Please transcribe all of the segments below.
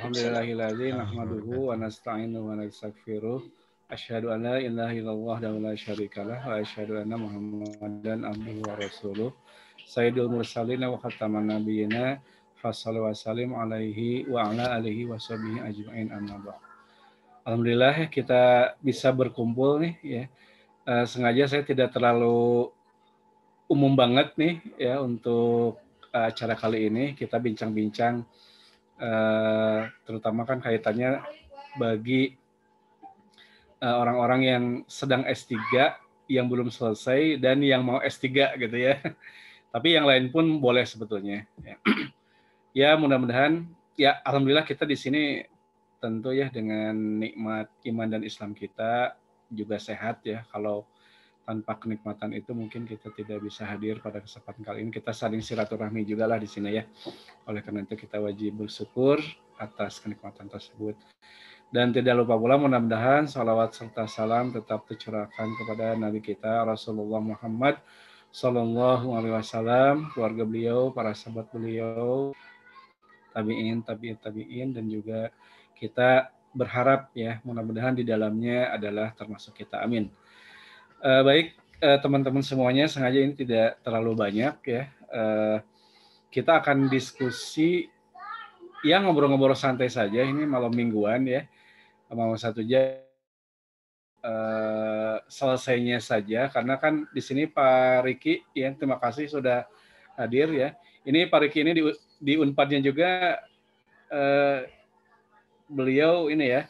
Alhamdulillahilladzi nahmaduhu wa nasta'inuhu wa nastaghfiruh. Asyhadu an la ilaha illallah wa la syarikalah wa asyhadu anna Muhammadan abduhu wa rasuluh. Sayyidul mursalin wa khataman nabiyina fasallu wa salim alaihi wa ala alihi wa sahbihi ajma'in amma ba'd. Alhamdulillah kita bisa berkumpul nih ya. Uh, sengaja saya tidak terlalu umum banget nih ya untuk uh, acara kali ini kita bincang-bincang Eh, terutama kan kaitannya bagi orang eh, orang-orang yang sedang S3 yang belum selesai dan yang mau S3 gitu ya. Tapi yang lain pun boleh sebetulnya. Ya. ya, mudah-mudahan ya alhamdulillah kita di sini tentu ya dengan nikmat iman dan Islam kita juga sehat ya. Kalau tanpa kenikmatan itu mungkin kita tidak bisa hadir pada kesempatan kali ini. Kita saling silaturahmi juga lah di sini ya. Oleh karena itu kita wajib bersyukur atas kenikmatan tersebut. Dan tidak lupa pula mudah-mudahan salawat serta salam tetap tercurahkan kepada Nabi kita Rasulullah Muhammad Sallallahu Alaihi Wasallam, keluarga beliau, para sahabat beliau, tabiin, tabiin, tabiin, dan juga kita berharap ya mudah-mudahan di dalamnya adalah termasuk kita. Amin. Uh, baik eh, teman-teman uh, semuanya, sengaja ini tidak terlalu banyak ya. Uh, kita akan diskusi ya ngobrol-ngobrol santai saja. Ini malam mingguan ya, mau satu jam. Uh, selesainya saja karena kan di sini Pak Riki ya terima kasih sudah hadir ya. Ini Pak Riki ini di, di Unpadnya juga uh, beliau ini ya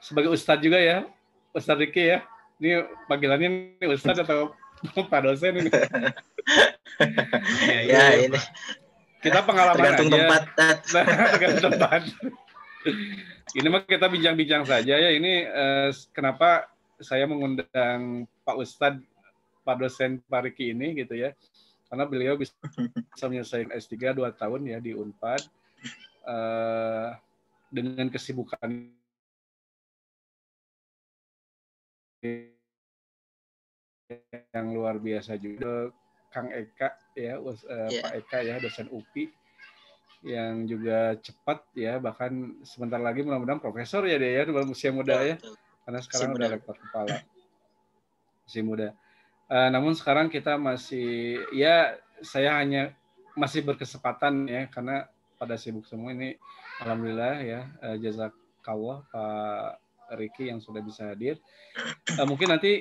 sebagai ustadz juga ya, Ustadz Riki ya ini panggilannya ini Ustadz atau Pak dosen ini? Iya, iya, ya, iya, ini. Kita pengalaman Tergantung aja. tempat. Tergantung tempat. ini mah kita bincang-bincang saja ya. Ini eh, kenapa saya mengundang Pak Ustadz, Pak dosen Pak Riki ini gitu ya. Karena beliau bisa, bisa menyelesaikan S3 dua tahun ya di UNPAD. Eh, dengan kesibukan yang luar biasa juga eh, Kang Eka ya uh, eh, yeah. Pak Eka ya dosen UPI yang juga cepat ya bahkan sebentar lagi mudah-mudahan profesor ya dia ya dalam usia muda ya karena sekarang udah rektor kepala masih muda uh, namun sekarang kita masih ya saya hanya masih berkesempatan ya karena pada sibuk semua ini alhamdulillah ya uh, jazakallah Pak Ricky yang sudah bisa hadir. Uh, mungkin nanti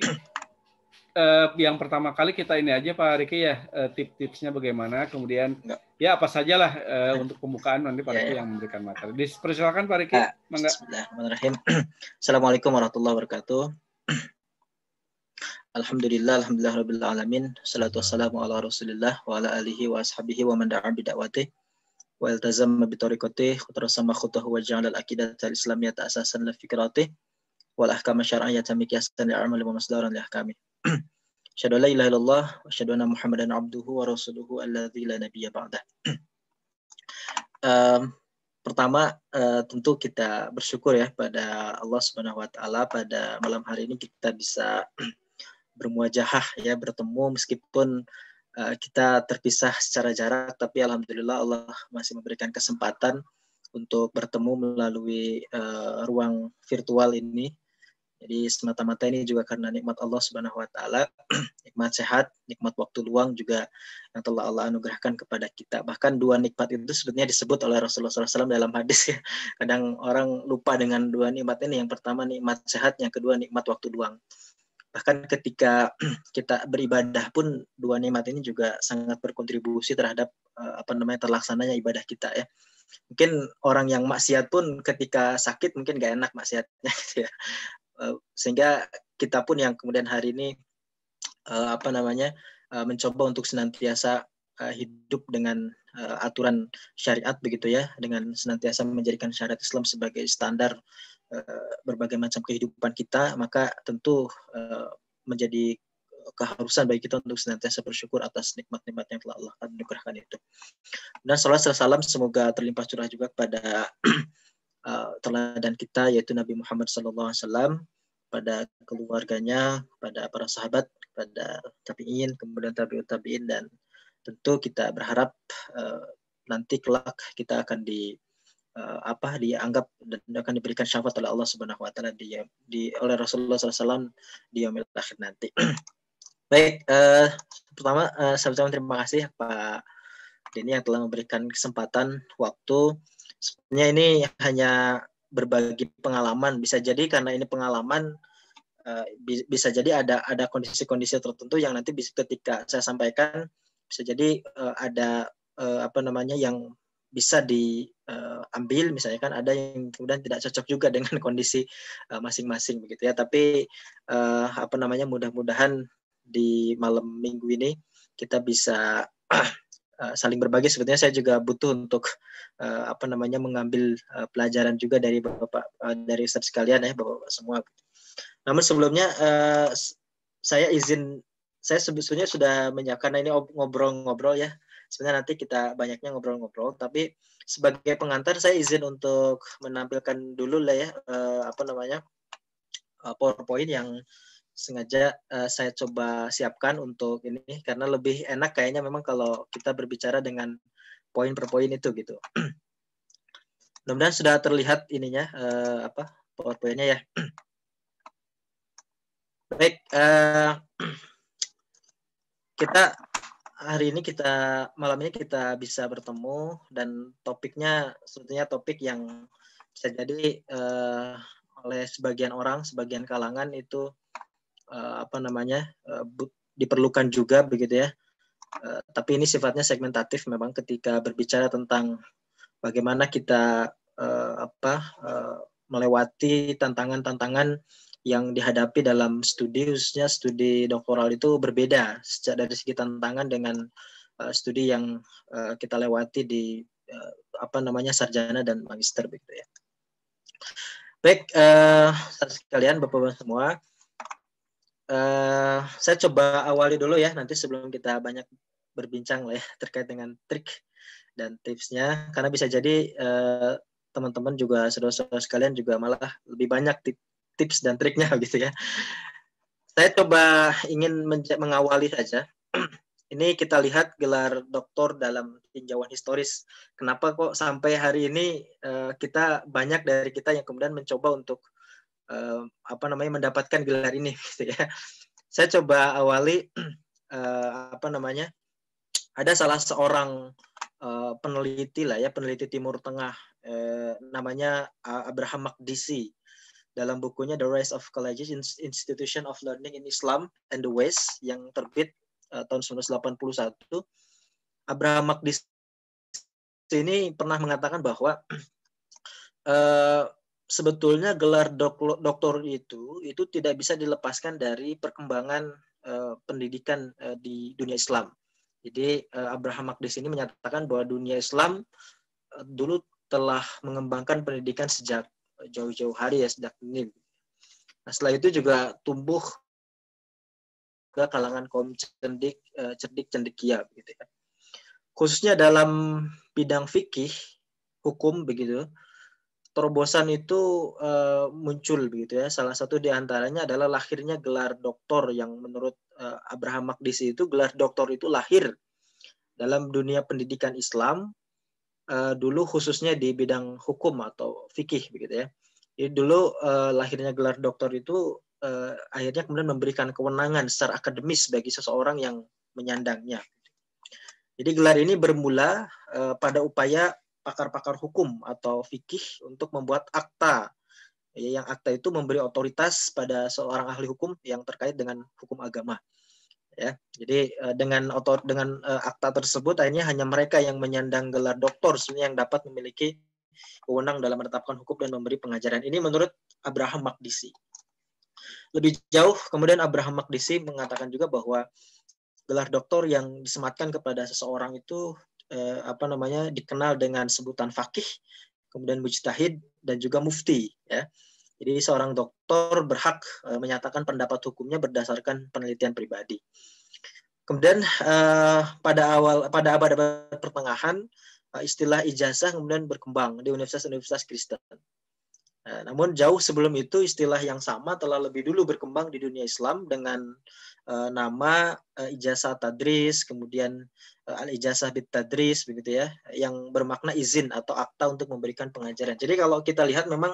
uh, yang pertama kali kita ini aja Pak Ricky ya uh, eh, tips-tipsnya bagaimana, kemudian Nggak. ya apa sajalah uh, untuk pembukaan nanti Pak iya, Ricky ya, ya. yang memberikan materi. Dipersilakan Pak Ricky. Ya, bismillahirrahmanirrahim. Assalamualaikum warahmatullahi wabarakatuh. Alhamdulillah, alhamdulillah rabbil alamin. Salatu wassalamu ala Rasulillah wa ala alihi wa ashabihi wa man da'a bidakwatih. والتزم بطريقته وترسم خطه وجعل العقيدة الإسلامية أساسا لفكراته والأحكام الشرعية مكياسا لأعمال ومصدرا لأحكامه أشهد أن لا إله إلا الله وأشهد أن محمدا عبده ورسوله الذي لا نبي بعده pertama tentu kita bersyukur ya pada Allah Subhanahu wa taala pada malam hari ini kita bisa bermuajahah ya bertemu meskipun Eh, kita terpisah secara jarak, tapi alhamdulillah Allah masih memberikan kesempatan untuk bertemu melalui uh, ruang virtual ini. Jadi semata-mata ini juga karena nikmat Allah Subhanahu wa taala, nikmat sehat, nikmat waktu luang juga yang telah Allah anugerahkan kepada kita. Bahkan dua nikmat itu sebetulnya disebut oleh Rasulullah SAW dalam hadis ya. Kadang orang lupa dengan dua nikmat ini. Yang pertama nikmat sehat, yang kedua nikmat waktu luang bahkan ketika kita beribadah pun dua nikmat ini juga sangat berkontribusi terhadap eh, apa namanya terlaksananya ibadah kita ya mungkin orang yang maksiat pun ketika sakit mungkin gak enak maksiatnya gitu ya eh, sehingga kita pun yang kemudian hari ini eh, apa namanya mencoba untuk senantiasa hidup dengan uh, aturan syariat begitu ya dengan senantiasa menjadikan syariat Islam sebagai standar uh, berbagai macam kehidupan kita maka tentu uh, menjadi keharusan bagi kita untuk senantiasa bersyukur atas nikmat-nikmat yang telah Allah anugerahkan itu. Dan salam salam semoga terlimpah curah juga kepada uh, teladan kita yaitu Nabi Muhammad SAW, pada keluarganya, pada para sahabat, pada tabiin, kemudian tabiut tabiin dan tentu kita berharap uh, nanti kelak kita akan di uh, apa dianggap dan akan diberikan syafaat oleh Allah Subhanahu wa taala di, di oleh Rasulullah SAW di yaumil akhir nanti. Baik, uh, pertama uh, sama terima kasih Pak Denny yang telah memberikan kesempatan waktu. Sebenarnya ini hanya berbagi pengalaman, bisa jadi karena ini pengalaman bisa jadi ada ada kondisi-kondisi tertentu yang nanti bisa ketika saya sampaikan bisa jadi uh, ada uh, apa namanya yang bisa diambil eh, misalnya kan ada yang kemudian tidak cocok juga dengan kondisi masing-masing begitu ya tapi apa namanya mudah-mudahan di malam minggu ini kita bisa saling berbagi sebetulnya saya juga butuh untuk uh, apa namanya mengambil uh, pelajaran juga dari bapak uh, dari Ustaz sekalian ya bapak, bapak semua. Namun sebelumnya uh, saya izin saya sebetulnya sudah menyiapkan nah ini ngobrol-ngobrol ya. Sebenarnya nanti kita banyaknya ngobrol-ngobrol, tapi sebagai pengantar saya izin untuk menampilkan dulu lah ya uh, apa namanya uh, PowerPoint yang sengaja uh, saya coba siapkan untuk ini karena lebih enak kayaknya memang kalau kita berbicara dengan poin per poin itu gitu. Mudah-mudahan sudah terlihat ininya uh, apa PowerPoint-nya ya. Baik. Uh, kita hari ini kita malam ini kita bisa bertemu dan topiknya sebetulnya topik yang bisa jadi uh, oleh sebagian orang, sebagian kalangan itu uh, apa namanya uh, diperlukan juga begitu ya. Uh, tapi ini sifatnya segmentatif memang ketika berbicara tentang bagaimana kita uh, apa uh, melewati tantangan-tantangan yang dihadapi dalam studi khususnya studi doktoral itu berbeda sejak dari segi tantangan dengan uh, studi yang uh, kita lewati di uh, apa namanya sarjana dan magister begitu ya. Baik, uh, sekalian Bapak-bapak semua, uh, saya coba awali dulu ya nanti sebelum kita banyak berbincang lah ya terkait dengan trik dan tipsnya karena bisa jadi uh, teman-teman juga saudara-saudara sekalian juga malah lebih banyak tip, tips dan triknya gitu ya. Saya coba ingin mengawali saja. ini kita lihat gelar doktor dalam tinjauan historis. Kenapa kok sampai hari ini eh, kita banyak dari kita yang kemudian mencoba untuk eh, apa namanya mendapatkan gelar ini gitu ya. Saya coba awali eh, apa namanya? Ada salah seorang peneliti lah ya peneliti Timur Tengah namanya Abraham Makdisi dalam bukunya The Rise of Colleges Institution of Learning in Islam and the West yang terbit uh, tahun 1981 Abraham Magdis ini pernah mengatakan bahwa uh, sebetulnya gelar dok doktor itu itu tidak bisa dilepaskan dari perkembangan uh, pendidikan uh, di dunia Islam. Jadi uh, Abraham Magdis ini menyatakan bahwa dunia Islam uh, dulu telah mengembangkan pendidikan sejak jauh-jauh hari ya sejak ini. Nah, setelah itu juga tumbuh ke kalangan kaum cendik eh, cerdik cendekia begitu ya. Khususnya dalam bidang fikih hukum begitu terobosan itu uh, muncul begitu ya. Salah satu diantaranya adalah lahirnya gelar doktor yang menurut uh, Abraham Makdisi itu gelar doktor itu lahir dalam dunia pendidikan Islam Eh, dulu khususnya di bidang hukum atau fikih begitu ya. Jadi dulu uh, lahirnya gelar doktor itu uh, akhirnya kemudian memberikan kewenangan secara akademis bagi seseorang yang menyandangnya. Jadi gelar ini bermula uh, pada upaya pakar-pakar hukum atau fikih untuk membuat akta yang akta itu memberi otoritas pada seorang ahli hukum yang terkait dengan hukum agama ya. Jadi eh, dengan otor dengan eh, akta tersebut akhirnya hanya mereka yang menyandang gelar doktor yang dapat memiliki wewenang dalam menetapkan hukum dan memberi pengajaran. Ini menurut Abraham Makdisi. Lebih jauh kemudian Abraham Makdisi mengatakan juga bahwa gelar doktor yang disematkan kepada seseorang itu eh, apa namanya dikenal dengan sebutan fakih, kemudian mujtahid dan juga mufti ya. Jadi seorang dokter berhak uh, menyatakan pendapat hukumnya berdasarkan penelitian pribadi. Kemudian uh, pada awal pada abad abad pertengahan uh, istilah ijazah kemudian berkembang di universitas-universitas Kristen. Namun jauh sebelum itu istilah yang sama telah lebih dulu berkembang di dunia Islam dengan uh, nama uh, ijazah tadris, kemudian uh, eh, al ijazah bit tadris begitu ya, yang bermakna izin atau akta untuk memberikan pengajaran. Jadi kalau kita lihat memang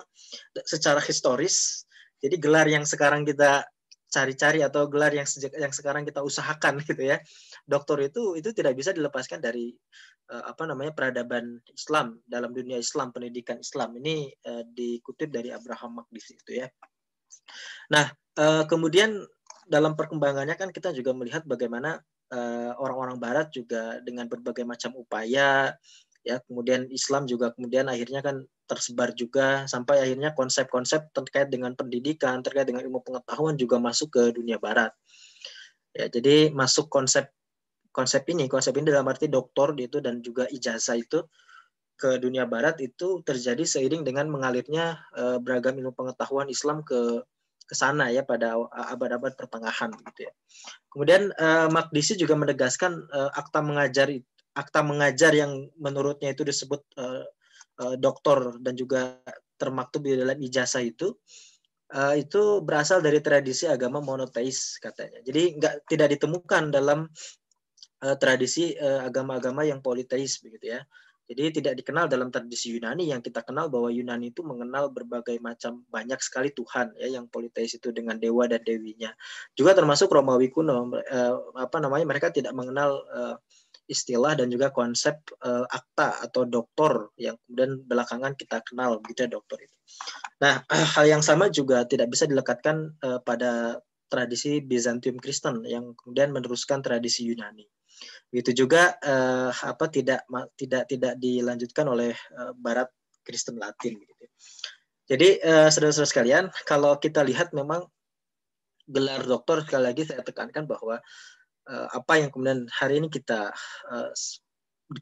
secara historis, jadi gelar yang sekarang kita cari-cari atau gelar yang sejak yang sekarang kita usahakan gitu ya. Doktor itu itu tidak bisa dilepaskan dari uh, apa namanya peradaban Islam dalam dunia Islam, pendidikan Islam. Ini uh, dikutip dari Abraham Magdis itu ya. Nah, uh, kemudian dalam perkembangannya kan kita juga melihat bagaimana eh, orang-orang uh, Barat juga dengan berbagai macam upaya ya kemudian Islam juga kemudian akhirnya kan tersebar juga sampai akhirnya konsep-konsep terkait dengan pendidikan terkait dengan ilmu pengetahuan juga masuk ke dunia Barat ya jadi masuk konsep konsep ini konsep ini dalam arti doktor itu dan juga ijazah itu ke dunia barat itu terjadi seiring dengan mengalirnya eh, beragam ilmu pengetahuan Islam ke ke sana ya pada eh, abad-abad pertengahan gitu ya. Kemudian uh, eh, Makdisi juga menegaskan uh, akta mengajar akta mengajar yang menurutnya itu disebut uh, uh, doktor dan juga termaktub di dalam ijazah itu uh, itu berasal dari tradisi agama monoteis katanya. Jadi nggak tidak ditemukan dalam uh, tradisi agama-agama uh, yang politeis begitu ya. Jadi tidak dikenal dalam tradisi Yunani yang kita kenal bahwa Yunani itu mengenal berbagai macam banyak sekali Tuhan ya yang politeis itu dengan dewa dan dewinya. Juga termasuk Romawi kuno eh, apa namanya mereka tidak mengenal eh, istilah dan juga konsep eh, akta atau doktor yang kemudian belakangan kita kenal gitu doktor itu. Nah, hal yang sama juga tidak bisa dilekatkan eh, pada tradisi Bizantium Kristen yang kemudian meneruskan tradisi Yunani. Begitu juga eh, apa tidak tidak tidak dilanjutkan oleh eh, Barat Kristen Latin. Gitu. Ya. Jadi eh, saudara-saudara sekalian, kalau kita lihat memang gelar doktor sekali lagi saya tekankan bahwa eh, apa yang kemudian hari ini kita eh,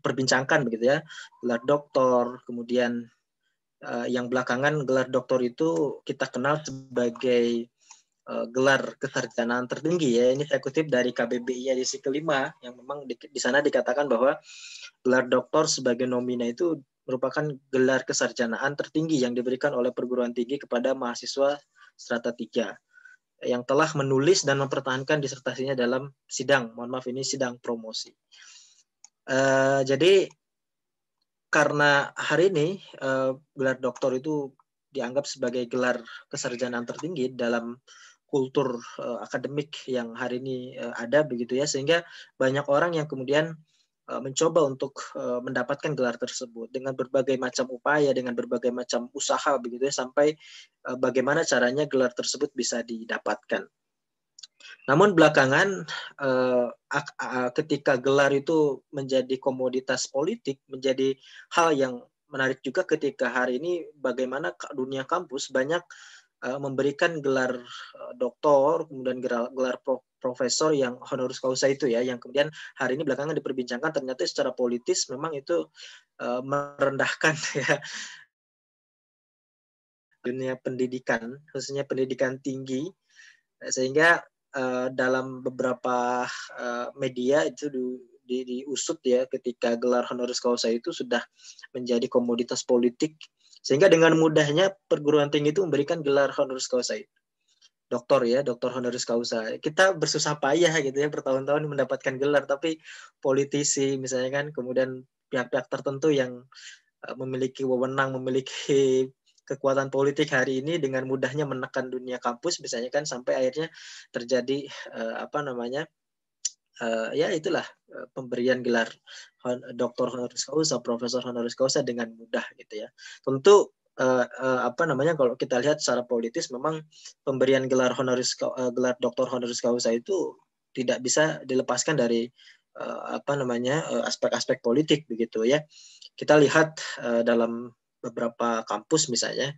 perbincangkan begitu ya, gelar doktor, kemudian uh, yang belakangan gelar doktor itu kita kenal sebagai Eh, gelar kesarjanaan tertinggi ya. Ini saya kutip dari KBBI edisi kelima yang memang di, di sana dikatakan bahwa gelar doktor sebagai nomina itu merupakan gelar kesarjanaan tertinggi yang diberikan oleh perguruan tinggi kepada mahasiswa strata 3 yang telah menulis dan mempertahankan disertasinya dalam sidang, mohon maaf ini sidang promosi. Uh, jadi karena hari ini uh, gelar doktor itu dianggap sebagai gelar kesarjanaan tertinggi dalam kultur uh, akademik yang hari ini uh, ada begitu ya sehingga banyak orang yang kemudian uh, mencoba untuk uh, mendapatkan gelar tersebut dengan berbagai macam upaya dengan berbagai macam usaha begitu ya sampai uh, bagaimana caranya gelar tersebut bisa didapatkan. Namun belakangan ketika gelar itu menjadi komoditas politik, menjadi hal yang menarik juga ketika hari ini bagaimana dunia kampus banyak Eh, memberikan gelar eh, doktor kemudian gelar, gelar profesor yang honoris causa itu ya yang kemudian hari ini belakangan diperbincangkan ternyata secara politis memang itu uh, merendahkan ya dunia pendidikan khususnya pendidikan tinggi sehingga uh, dalam beberapa uh, media itu di, di, diusut ya ketika gelar honoris causa itu sudah menjadi komoditas politik sehingga dengan mudahnya perguruan tinggi itu memberikan gelar honoris causa Doktor ya, doktor honoris causa. Kita bersusah payah gitu ya bertahun-tahun mendapatkan gelar, tapi politisi misalnya kan kemudian pihak-pihak tertentu yang eh, memiliki wewenang, memiliki kekuatan politik hari ini dengan mudahnya menekan dunia kampus misalnya kan sampai akhirnya terjadi eh, apa namanya uh, ya itulah uh, pemberian gelar hon doktor honoris causa, profesor honoris causa dengan mudah gitu ya. Tentu uh, uh, apa namanya kalau kita lihat secara politis memang pemberian gelar honoris uh, gelar doktor honoris causa itu tidak bisa dilepaskan dari uh, apa namanya aspek-aspek uh, politik begitu ya. Kita lihat uh, dalam beberapa kampus misalnya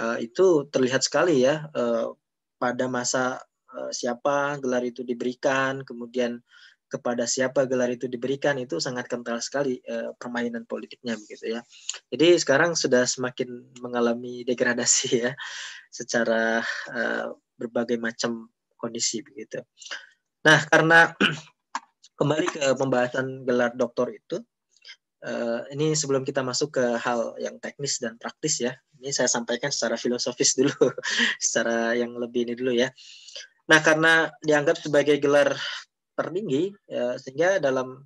uh, itu terlihat sekali ya uh, pada masa Eh, siapa gelar itu diberikan, kemudian kepada siapa gelar itu diberikan itu sangat kental sekali eh, permainan politiknya begitu ya. Jadi sekarang sudah semakin mengalami degradasi ya secara eh, berbagai macam kondisi begitu. Nah, karena kembali ke pembahasan gelar doktor itu eh, ini sebelum kita masuk ke hal yang teknis dan praktis ya. Ini saya sampaikan secara filosofis dulu, secara yang lebih ini dulu ya. Nah, karena dianggap sebagai gelar tertinggi, ya, sehingga dalam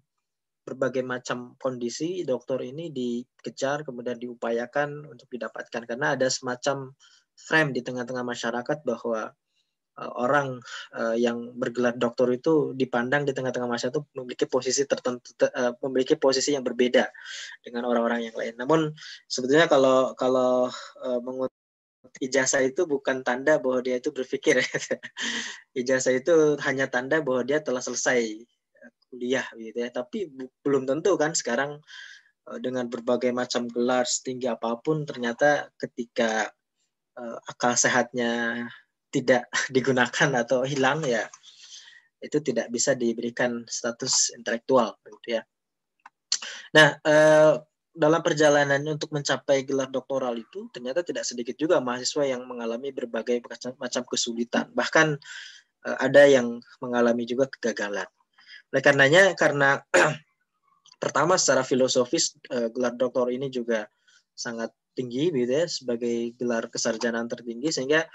berbagai macam kondisi doktor ini dikejar kemudian diupayakan untuk didapatkan karena ada semacam frame di tengah-tengah masyarakat bahwa e, orang e, yang bergelar doktor itu dipandang di tengah-tengah masyarakat itu memiliki posisi tertentu e, memiliki posisi yang berbeda dengan orang-orang yang lain. Namun sebetulnya kalau kalau uh, ijazah itu bukan tanda bahwa dia itu berpikir. Ya. ijazah itu hanya tanda bahwa dia telah selesai eh, kuliah gitu ya. Tapi belum tentu kan sekarang eh, dengan berbagai macam gelar setinggi apapun ternyata ketika eh, akal sehatnya tidak digunakan atau hilang ya itu tidak bisa diberikan status intelektual gitu ya. Nah, dalam perjalanannya untuk mencapai gelar doktoral itu ternyata tidak sedikit juga mahasiswa yang mengalami berbagai macam kesulitan bahkan eh, ada yang mengalami juga kegagalan. Oleh karenanya karena pertama secara filosofis eh, gelar doktor ini juga sangat tinggi gitu ya sebagai gelar kesarjanaan tertinggi sehingga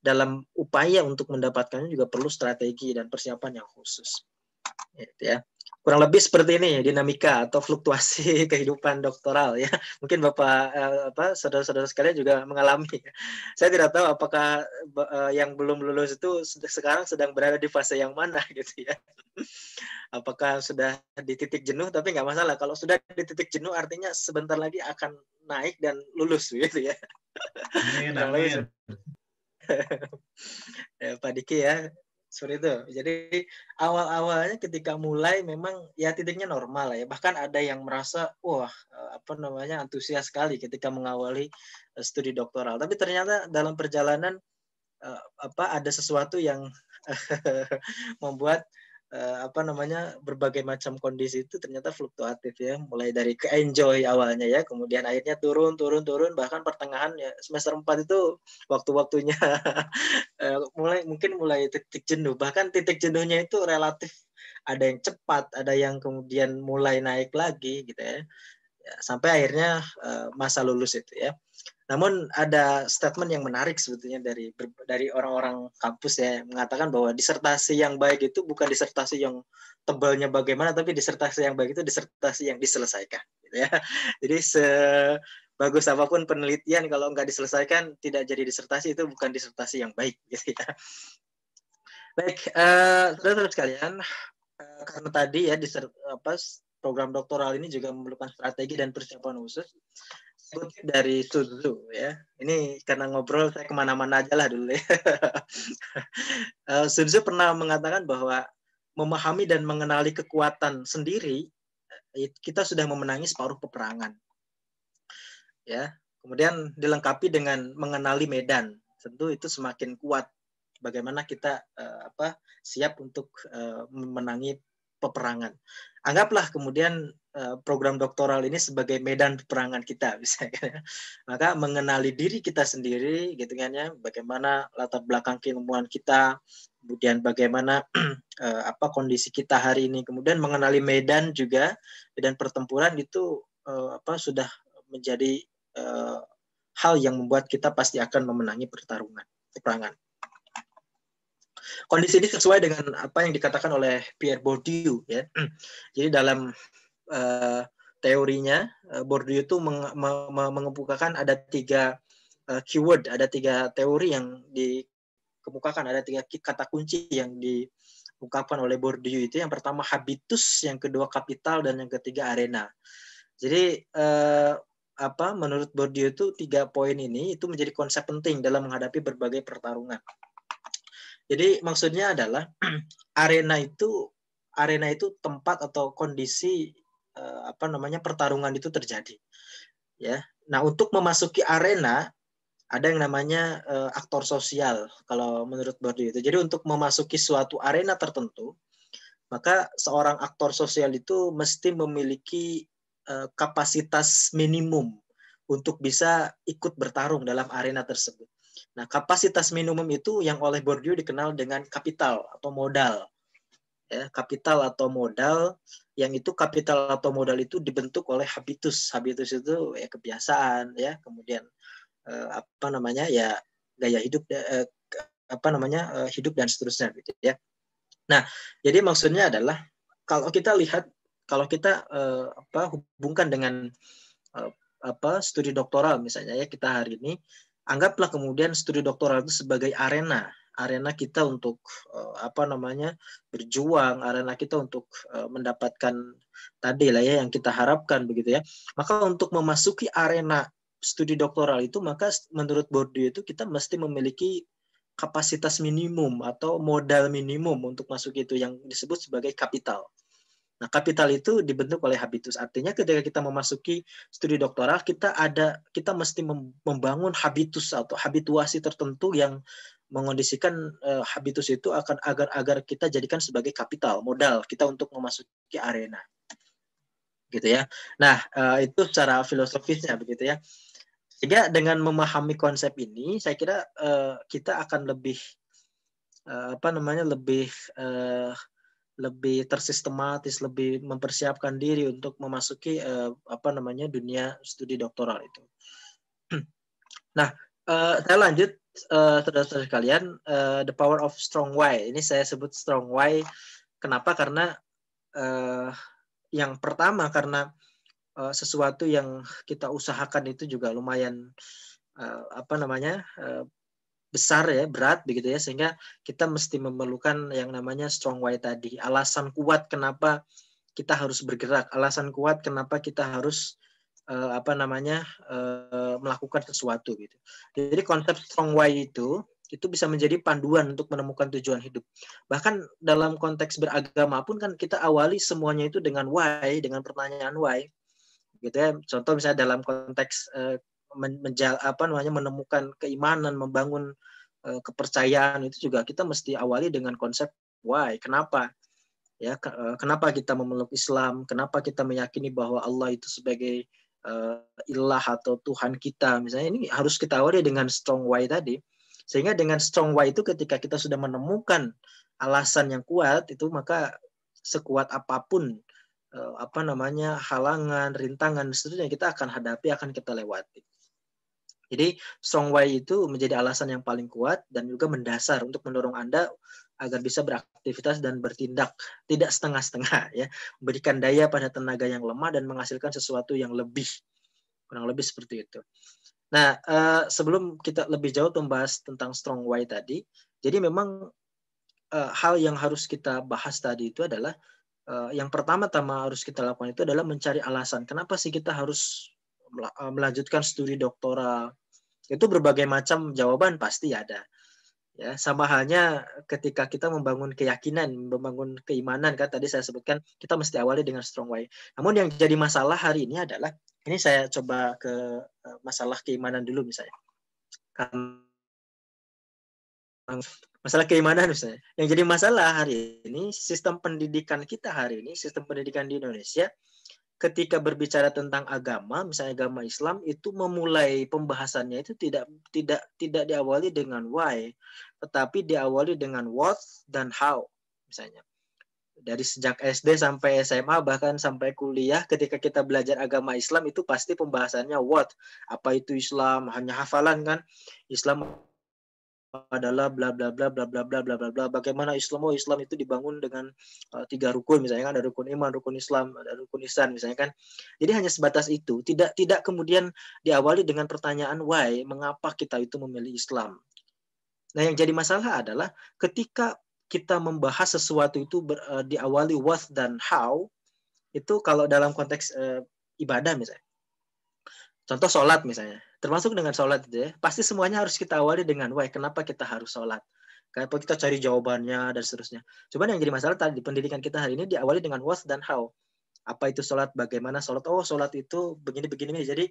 dalam upaya untuk mendapatkannya juga perlu strategi dan persiapan yang khusus. Gitu ya kurang lebih seperti ini ya, dinamika atau fluktuasi kehidupan doktoral ya mungkin bapak eh, apa saudara-saudara sekalian juga mengalami ya. saya tidak tahu apakah eh, yang belum lulus itu sekarang sedang berada di fase yang mana gitu ya apakah sudah di titik jenuh tapi nggak masalah kalau sudah di titik jenuh artinya sebentar lagi akan naik dan lulus gitu ya amin, amin. ya, Pak Diki ya seperti itu. Jadi awal-awalnya ketika mulai memang ya titiknya normal lah ya. Bahkan ada yang merasa wah eh, apa namanya antusias sekali ketika mengawali eh, studi doktoral. Tapi ternyata dalam perjalanan eh, apa ada sesuatu yang membuat Eh, apa namanya berbagai macam kondisi itu ternyata fluktuatif ya mulai dari ke enjoy awalnya ya kemudian akhirnya turun turun turun bahkan pertengahan ya semester 4 itu waktu-waktunya eh, mulai mungkin mulai titik jenuh bahkan titik jenuhnya itu relatif ada yang cepat ada yang kemudian mulai naik lagi gitu ya, ya sampai akhirnya eh, masa lulus itu ya namun ada statement yang menarik sebetulnya dari dari orang-orang kampus ya mengatakan bahwa disertasi yang baik itu bukan disertasi yang tebalnya bagaimana tapi disertasi yang baik itu disertasi yang diselesaikan gitu ya. Jadi sebagus bagus apapun penelitian kalau nggak diselesaikan tidak jadi disertasi itu bukan disertasi yang baik gitu ya. Baik, uh, eh, terus sekalian eh, karena tadi ya disert, apa program doktoral ini juga memerlukan strategi dan persiapan khusus kutip dari Suzu ya. Ini karena ngobrol saya kemana-mana aja lah dulu ya. Eh, Suzu pernah mengatakan bahwa memahami dan mengenali kekuatan sendiri eh, kita sudah memenangi separuh peperangan. Ya, kemudian dilengkapi dengan mengenali medan. Tentu itu semakin kuat bagaimana kita uh, apa siap untuk uh, memenangi peperangan. Anggaplah kemudian Eh, program doktoral ini sebagai medan peperangan kita bisa ya. maka mengenali diri kita sendiri gitu kan ya bagaimana latar belakang keilmuan kita kemudian bagaimana eh, apa kondisi kita hari ini kemudian mengenali medan juga medan pertempuran itu eh, apa sudah menjadi hal yang membuat kita pasti akan memenangi pertarungan peperangan kondisi ini sesuai dengan apa yang dikatakan oleh Pierre Bourdieu ya jadi dalam uh, teorinya uh, Bourdieu itu meng, mengemukakan ada tiga uh, keyword, ada tiga teori yang dikemukakan, ada tiga kata kunci yang diungkapkan oleh Bourdieu itu yang pertama habitus, yang kedua kapital dan yang ketiga arena. Jadi uh, apa menurut Bourdieu itu tiga poin ini itu menjadi konsep penting dalam menghadapi berbagai pertarungan. Jadi maksudnya adalah arena itu arena itu tempat atau kondisi Eh, apa namanya pertarungan itu terjadi. Ya. Nah, untuk memasuki arena ada yang namanya uh, aktor sosial kalau menurut Bourdieu itu. Jadi untuk memasuki suatu arena tertentu, maka seorang aktor sosial itu mesti memiliki uh, kapasitas minimum untuk bisa ikut bertarung dalam arena tersebut. Nah, kapasitas minimum itu yang oleh Bourdieu dikenal dengan kapital atau modal ya, kapital atau modal yang itu kapital atau modal itu dibentuk oleh habitus habitus itu ya kebiasaan ya kemudian eh, apa namanya ya gaya hidup eh, eh apa namanya eh, hidup dan seterusnya gitu ya nah jadi maksudnya adalah kalau kita lihat kalau kita eh, apa hubungkan dengan eh, apa studi doktoral misalnya ya kita hari ini anggaplah kemudian studi doktoral itu sebagai arena arena kita untuk uh, apa namanya berjuang, arena kita untuk uh, mendapatkan tadi lah ya yang kita harapkan begitu ya. Maka untuk memasuki arena studi doktoral itu maka menurut Bourdieu itu kita mesti memiliki kapasitas minimum atau modal minimum untuk masuk itu yang disebut sebagai kapital. Nah, kapital itu dibentuk oleh habitus. Artinya ketika kita memasuki studi doktoral, kita ada kita mesti membangun habitus atau habituasi tertentu yang mengondisikan uh, habitus itu akan agar agar kita jadikan sebagai kapital modal kita untuk memasuki arena gitu ya nah uh, itu secara filosofisnya begitu ya sehingga dengan memahami konsep ini saya kira uh, kita akan lebih uh, apa namanya lebih uh, lebih tersistematis lebih mempersiapkan diri untuk memasuki uh, apa namanya dunia studi doktoral itu nah uh, saya lanjut saudara eh, saudara-saudara sekalian uh, the power of strong why. Ini saya sebut strong why. Kenapa? Karena uh, yang pertama karena uh, sesuatu yang kita usahakan itu juga lumayan uh, apa namanya uh, besar ya berat begitu ya sehingga kita mesti memerlukan yang namanya strong why tadi. Alasan kuat kenapa kita harus bergerak, alasan kuat kenapa kita harus uh, apa namanya uh, melakukan sesuatu gitu. Jadi konsep strong why itu itu bisa menjadi panduan untuk menemukan tujuan hidup. Bahkan dalam konteks beragama pun kan kita awali semuanya itu dengan why, dengan pertanyaan why. Gitu ya. Contoh misalnya dalam konteks uh, menjal apa namanya menemukan keimanan, membangun uh, kepercayaan itu juga kita mesti awali dengan konsep why, kenapa? Ya, kenapa kita memeluk Islam? Kenapa kita meyakini bahwa Allah itu sebagai uh, ilah atau Tuhan kita misalnya ini harus kita awali dengan strong why tadi sehingga dengan strong why itu ketika kita sudah menemukan alasan yang kuat itu maka sekuat apapun uh, apa namanya halangan rintangan seterusnya kita akan hadapi akan kita lewati jadi strong why itu menjadi alasan yang paling kuat dan juga mendasar untuk mendorong anda agar bisa beraktivitas dan bertindak tidak setengah-setengah ya berikan daya pada tenaga yang lemah dan menghasilkan sesuatu yang lebih kurang lebih seperti itu nah eh, sebelum kita lebih jauh membahas tentang strong why tadi jadi memang eh, hal yang harus kita bahas tadi itu adalah eh, yang pertama-tama harus kita lakukan itu adalah mencari alasan kenapa sih kita harus eh, melanjutkan studi doktoral itu berbagai macam jawaban pasti ada Ya, sama halnya ketika kita membangun keyakinan, membangun keimanan kan tadi saya sebutkan kita mesti awali dengan strong way Namun yang jadi masalah hari ini adalah ini saya coba ke eh, masalah keimanan dulu misalnya. Masalah keimanan misalnya. Yang jadi masalah hari ini sistem pendidikan kita hari ini, sistem pendidikan di Indonesia ketika berbicara tentang agama, misalnya agama Islam itu memulai pembahasannya itu tidak tidak tidak diawali dengan why, tetapi diawali dengan what dan how, misalnya. Dari sejak SD sampai SMA bahkan sampai kuliah ketika kita belajar agama Islam itu pasti pembahasannya what, apa itu Islam, hanya hafalan kan? Islam adalah bla bla bla bla bla bla bla bla bla bagaimana Islam oh Islam itu dibangun dengan uh, tiga rukun misalnya kan ada rukun iman rukun Islam ada rukun Islam misalnya kan jadi hanya sebatas itu tidak tidak kemudian diawali dengan pertanyaan why mengapa kita itu memilih Islam nah yang jadi masalah adalah ketika kita membahas sesuatu itu ber, uh, diawali what dan how itu kalau dalam konteks uh, ibadah misalnya contoh sholat misalnya termasuk dengan sholat itu ya pasti semuanya harus kita awali dengan why kenapa kita harus sholat kenapa kita cari jawabannya dan seterusnya Cuma yang jadi masalah tadi pendidikan kita hari ini diawali dengan what dan how apa itu sholat bagaimana sholat oh sholat itu begini begini jadi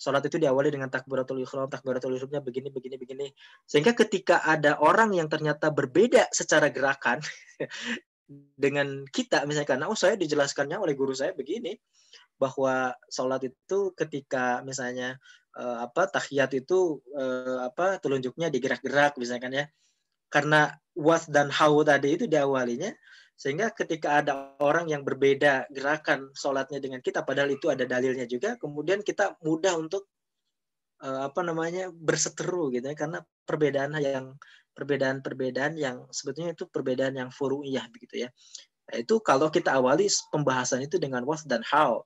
sholat itu diawali dengan takbiratul ihram takbiratul ihramnya begini begini begini sehingga ketika ada orang yang ternyata berbeda secara gerakan dengan kita misalnya karena oh saya dijelaskannya oleh guru saya begini bahwa sholat itu ketika misalnya uh, apa tahiyat itu uh, apa telunjuknya digerak-gerak misalkan ya karena was dan how tadi itu diawalinya sehingga ketika ada orang yang berbeda gerakan sholatnya dengan kita padahal itu ada dalilnya juga kemudian kita mudah untuk uh, apa namanya berseteru gitu ya karena perbedaan yang perbedaan-perbedaan yang sebetulnya itu perbedaan yang furu'iyah begitu ya itu kalau kita awali pembahasan itu dengan was dan how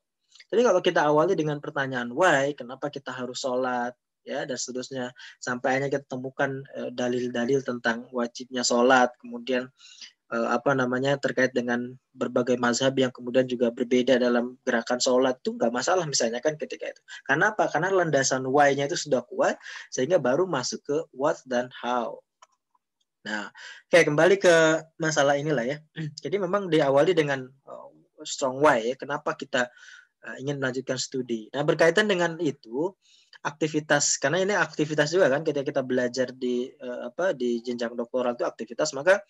jadi kalau kita awali dengan pertanyaan why, kenapa kita harus sholat, ya dan seterusnya sampai akhirnya kita temukan eh, dalil-dalil tentang wajibnya sholat kemudian eh, apa namanya terkait dengan berbagai mazhab yang kemudian juga berbeda dalam gerakan sholat itu nggak masalah misalnya kan ketika itu karena apa karena landasan why-nya itu sudah kuat sehingga baru masuk ke what dan how nah kayak kembali ke masalah inilah ya jadi memang diawali dengan eh, strong why ya kenapa kita Nah, ingin melanjutkan studi. Nah, berkaitan dengan itu, aktivitas karena ini aktivitas juga kan ketika kita belajar di uh, apa di jenjang doktoral itu aktivitas, maka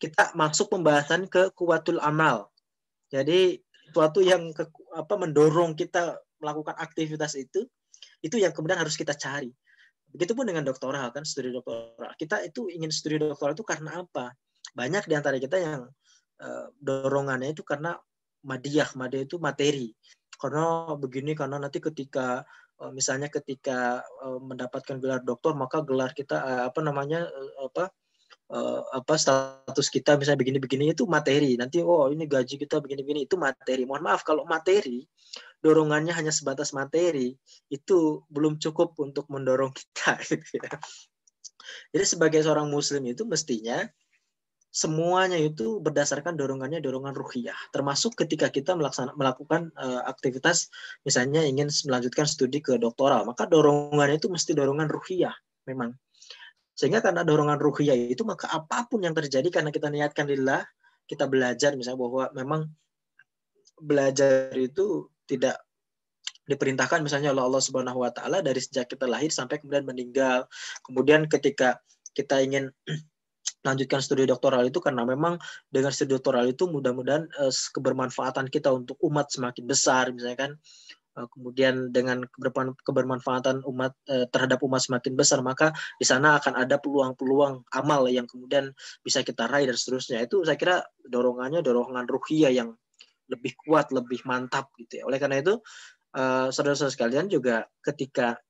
kita masuk pembahasan ke kuatul amal. Jadi suatu yang ke, apa mendorong kita melakukan aktivitas itu itu yang kemudian harus kita cari. Begitupun dengan doktoral kan studi doktoral. Kita itu ingin studi doktoral itu karena apa? Banyak di antara kita yang eh, dorongannya itu karena madiah, madiah itu materi karena begini karena nanti ketika eh, misalnya ketika eh, mendapatkan gelar doktor maka gelar kita eh, apa namanya apa apa status kita misalnya begini-begini itu materi nanti oh ini gaji kita begini-begini itu materi mohon maaf kalau materi dorongannya hanya sebatas materi itu belum cukup untuk mendorong kita gitu ya. jadi sebagai seorang muslim itu mestinya semuanya itu berdasarkan dorongannya dorongan ruhiyah termasuk ketika kita melaksana, melakukan uh, aktivitas misalnya ingin melanjutkan studi ke doktoral maka dorongannya itu mesti dorongan ruhiyah memang sehingga karena dorongan ruhiyah itu maka apapun yang terjadi karena kita niatkan lillah kita belajar misalnya bahwa memang belajar itu tidak diperintahkan misalnya oleh Allah Subhanahu wa taala dari sejak kita lahir sampai kemudian meninggal kemudian ketika kita ingin lanjutkan studi doktoral itu karena memang dengan studi doktoral itu mudah-mudahan uh, kebermanfaatan kita untuk umat semakin besar misalnya kan eh, kemudian dengan kebermanfaatan umat eh, terhadap umat semakin besar maka di sana akan ada peluang-peluang amal yang kemudian bisa kita raih dan seterusnya itu saya kira dorongannya dorongan ruhia yang lebih kuat lebih mantap gitu ya oleh karena itu saudara-saudara sekalian juga ketika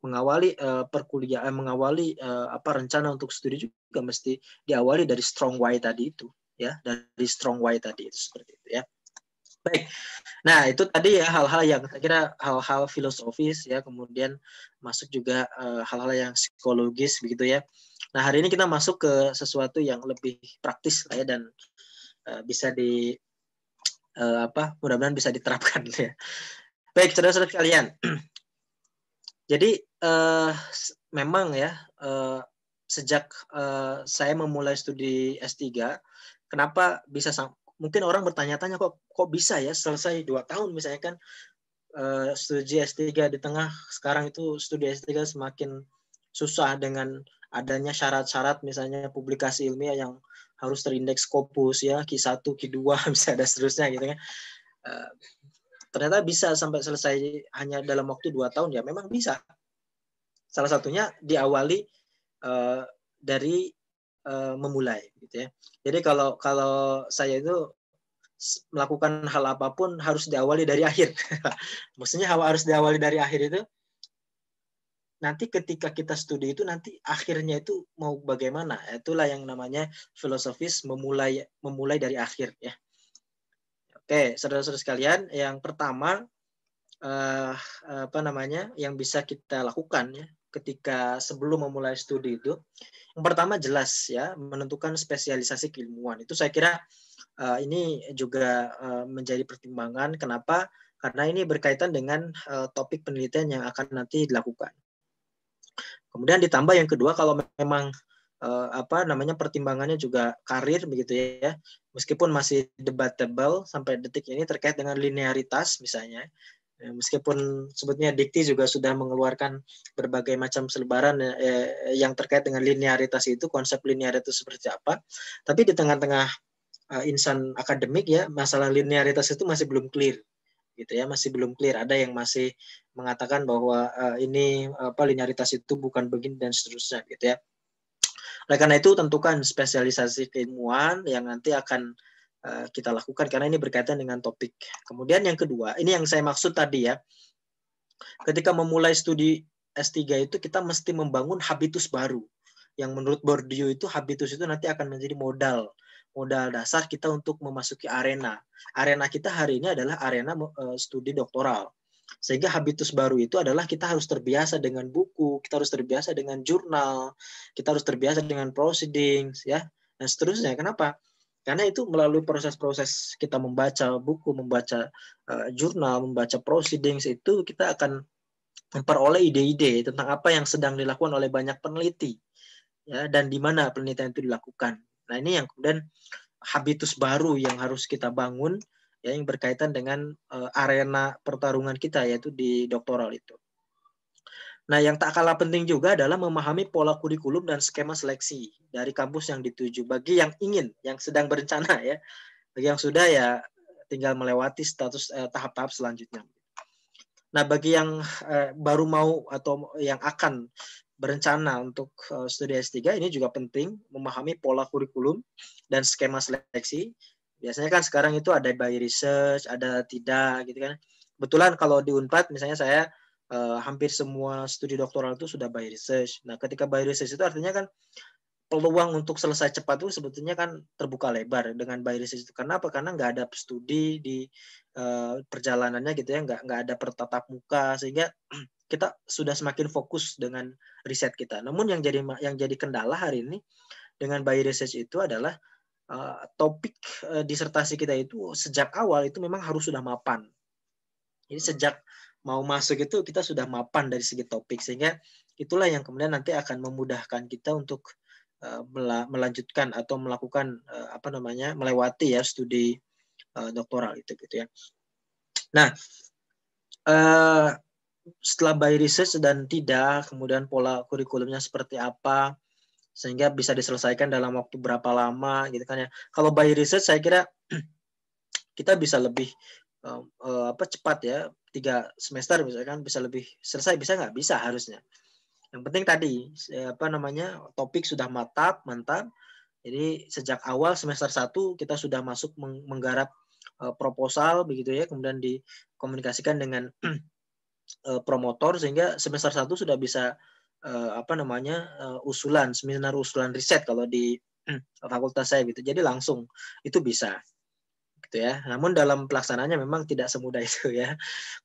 mengawali uh, perkuliahan mengawali uh, apa rencana untuk studi juga mesti diawali dari strong why tadi itu ya dari strong why tadi itu seperti itu ya baik nah itu tadi ya hal-hal yang saya kira hal-hal filosofis ya kemudian masuk juga eh, hal-hal uh, yang psikologis begitu ya nah hari ini kita masuk ke sesuatu yang lebih praktis lah ya dan uh, bisa di uh, apa mudah-mudahan bisa diterapkan ya baik saudara-saudara sekalian Jadi uh, memang ya uh, sejak uh, saya memulai studi S3, kenapa bisa mungkin orang bertanya-tanya kok kok bisa ya selesai dua tahun misalnya kan uh, studi S3 di tengah sekarang itu studi S3 semakin susah dengan adanya syarat-syarat misalnya publikasi ilmiah yang harus terindeks Scopus ya Q1, Q2 misalnya dan seterusnya gitu kan. Uh, ternyata bisa sampai selesai hanya dalam waktu dua tahun ya memang bisa salah satunya diawali uh, dari uh, memulai gitu ya jadi kalau kalau saya itu melakukan hal apapun harus diawali dari akhir maksudnya harus diawali dari akhir itu nanti ketika kita studi itu nanti akhirnya itu mau bagaimana itulah yang namanya filosofis memulai memulai dari akhir ya Oke, saudara-saudara sekalian, yang pertama eh, apa namanya yang bisa kita lakukan ya ketika sebelum memulai studi itu, yang pertama jelas ya menentukan spesialisasi keilmuan. Itu saya kira eh, ini juga eh, menjadi pertimbangan kenapa? Karena ini berkaitan dengan eh, topik penelitian yang akan nanti dilakukan. Kemudian ditambah yang kedua kalau memang uh, apa namanya pertimbangannya juga karir begitu ya. ya. Meskipun masih debatable sampai detik ini terkait dengan linearitas misalnya. Ya, meskipun sebetulnya Dikti juga sudah mengeluarkan berbagai macam selebaran ya, eh, yang terkait dengan linearitas itu, konsep linearitas seperti apa. Tapi di tengah-tengah uh, insan akademik ya, masalah linearitas itu masih belum clear gitu ya masih belum clear ada yang masih mengatakan bahwa uh, ini apa linearitas itu bukan begini dan seterusnya gitu ya oleh karena itu tentukan spesialisasi keilmuan yang nanti akan eh, kita lakukan karena ini berkaitan dengan topik. Kemudian yang kedua, ini yang saya maksud tadi ya. Ketika memulai studi S3 itu kita mesti membangun habitus baru. Yang menurut Bourdieu itu habitus itu nanti akan menjadi modal modal dasar kita untuk memasuki arena. Arena kita hari ini adalah arena eh, studi doktoral sehingga habitus baru itu adalah kita harus terbiasa dengan buku, kita harus terbiasa dengan jurnal, kita harus terbiasa dengan proceedings, ya, dan seterusnya. Kenapa? Karena itu melalui proses-proses kita membaca buku, membaca uh, jurnal, membaca proceedings itu kita akan memperoleh ide-ide tentang apa yang sedang dilakukan oleh banyak peneliti, ya, dan di mana penelitian itu dilakukan. Nah ini yang kemudian habitus baru yang harus kita bangun ya yang berkaitan dengan uh, arena pertarungan kita yaitu di doktoral itu. Nah, yang tak kalah penting juga adalah memahami pola kurikulum dan skema seleksi dari kampus yang dituju bagi yang ingin, yang sedang berencana ya. Bagi yang sudah ya tinggal melewati status eh, tahap-tahap eh, selanjutnya. Nah, bagi yang eh, baru mau atau yang akan berencana untuk uh, studi S3 ini juga penting memahami pola kurikulum dan skema seleksi Biasanya kan sekarang itu ada by research, ada tidak gitu kan. Kebetulan kalau di Unpad misalnya saya eh, hampir semua studi doktoral itu sudah by research. Nah, ketika by research itu artinya kan peluang untuk selesai cepat itu sebetulnya kan terbuka lebar dengan by research itu. Karena apa? Karena nggak ada studi di eh, perjalanannya gitu ya, nggak nggak ada pertatap muka sehingga kita sudah semakin fokus dengan riset kita. Namun yang jadi yang jadi kendala hari ini dengan by research itu adalah Eh, topik uh, disertasi kita itu sejak awal itu memang harus sudah mapan. Jadi hmm. sejak mau masuk itu kita sudah mapan dari segi topik sehingga itulah yang kemudian nanti akan memudahkan kita untuk uh, melanjutkan atau melakukan uh, apa namanya melewati ya studi uh, doktoral itu gitu ya. Nah, setelah by research dan tidak, kemudian pola kurikulumnya seperti apa, sehingga bisa diselesaikan dalam waktu berapa lama gitu kan ya. Kalau by research saya kira kita bisa lebih uh, uh, apa cepat ya tiga semester misalkan bisa lebih selesai bisa nggak bisa harusnya. Yang penting tadi apa namanya topik sudah matap mantap. Jadi sejak awal semester satu kita sudah masuk menggarap eh, proposal begitu ya kemudian dikomunikasikan dengan promotor sehingga semester satu sudah bisa uh, apa namanya uh, usulan seminar usulan riset kalau di fakultas saya gitu. Jadi langsung itu bisa gitu ya. Namun dalam pelaksanaannya memang tidak semudah itu ya.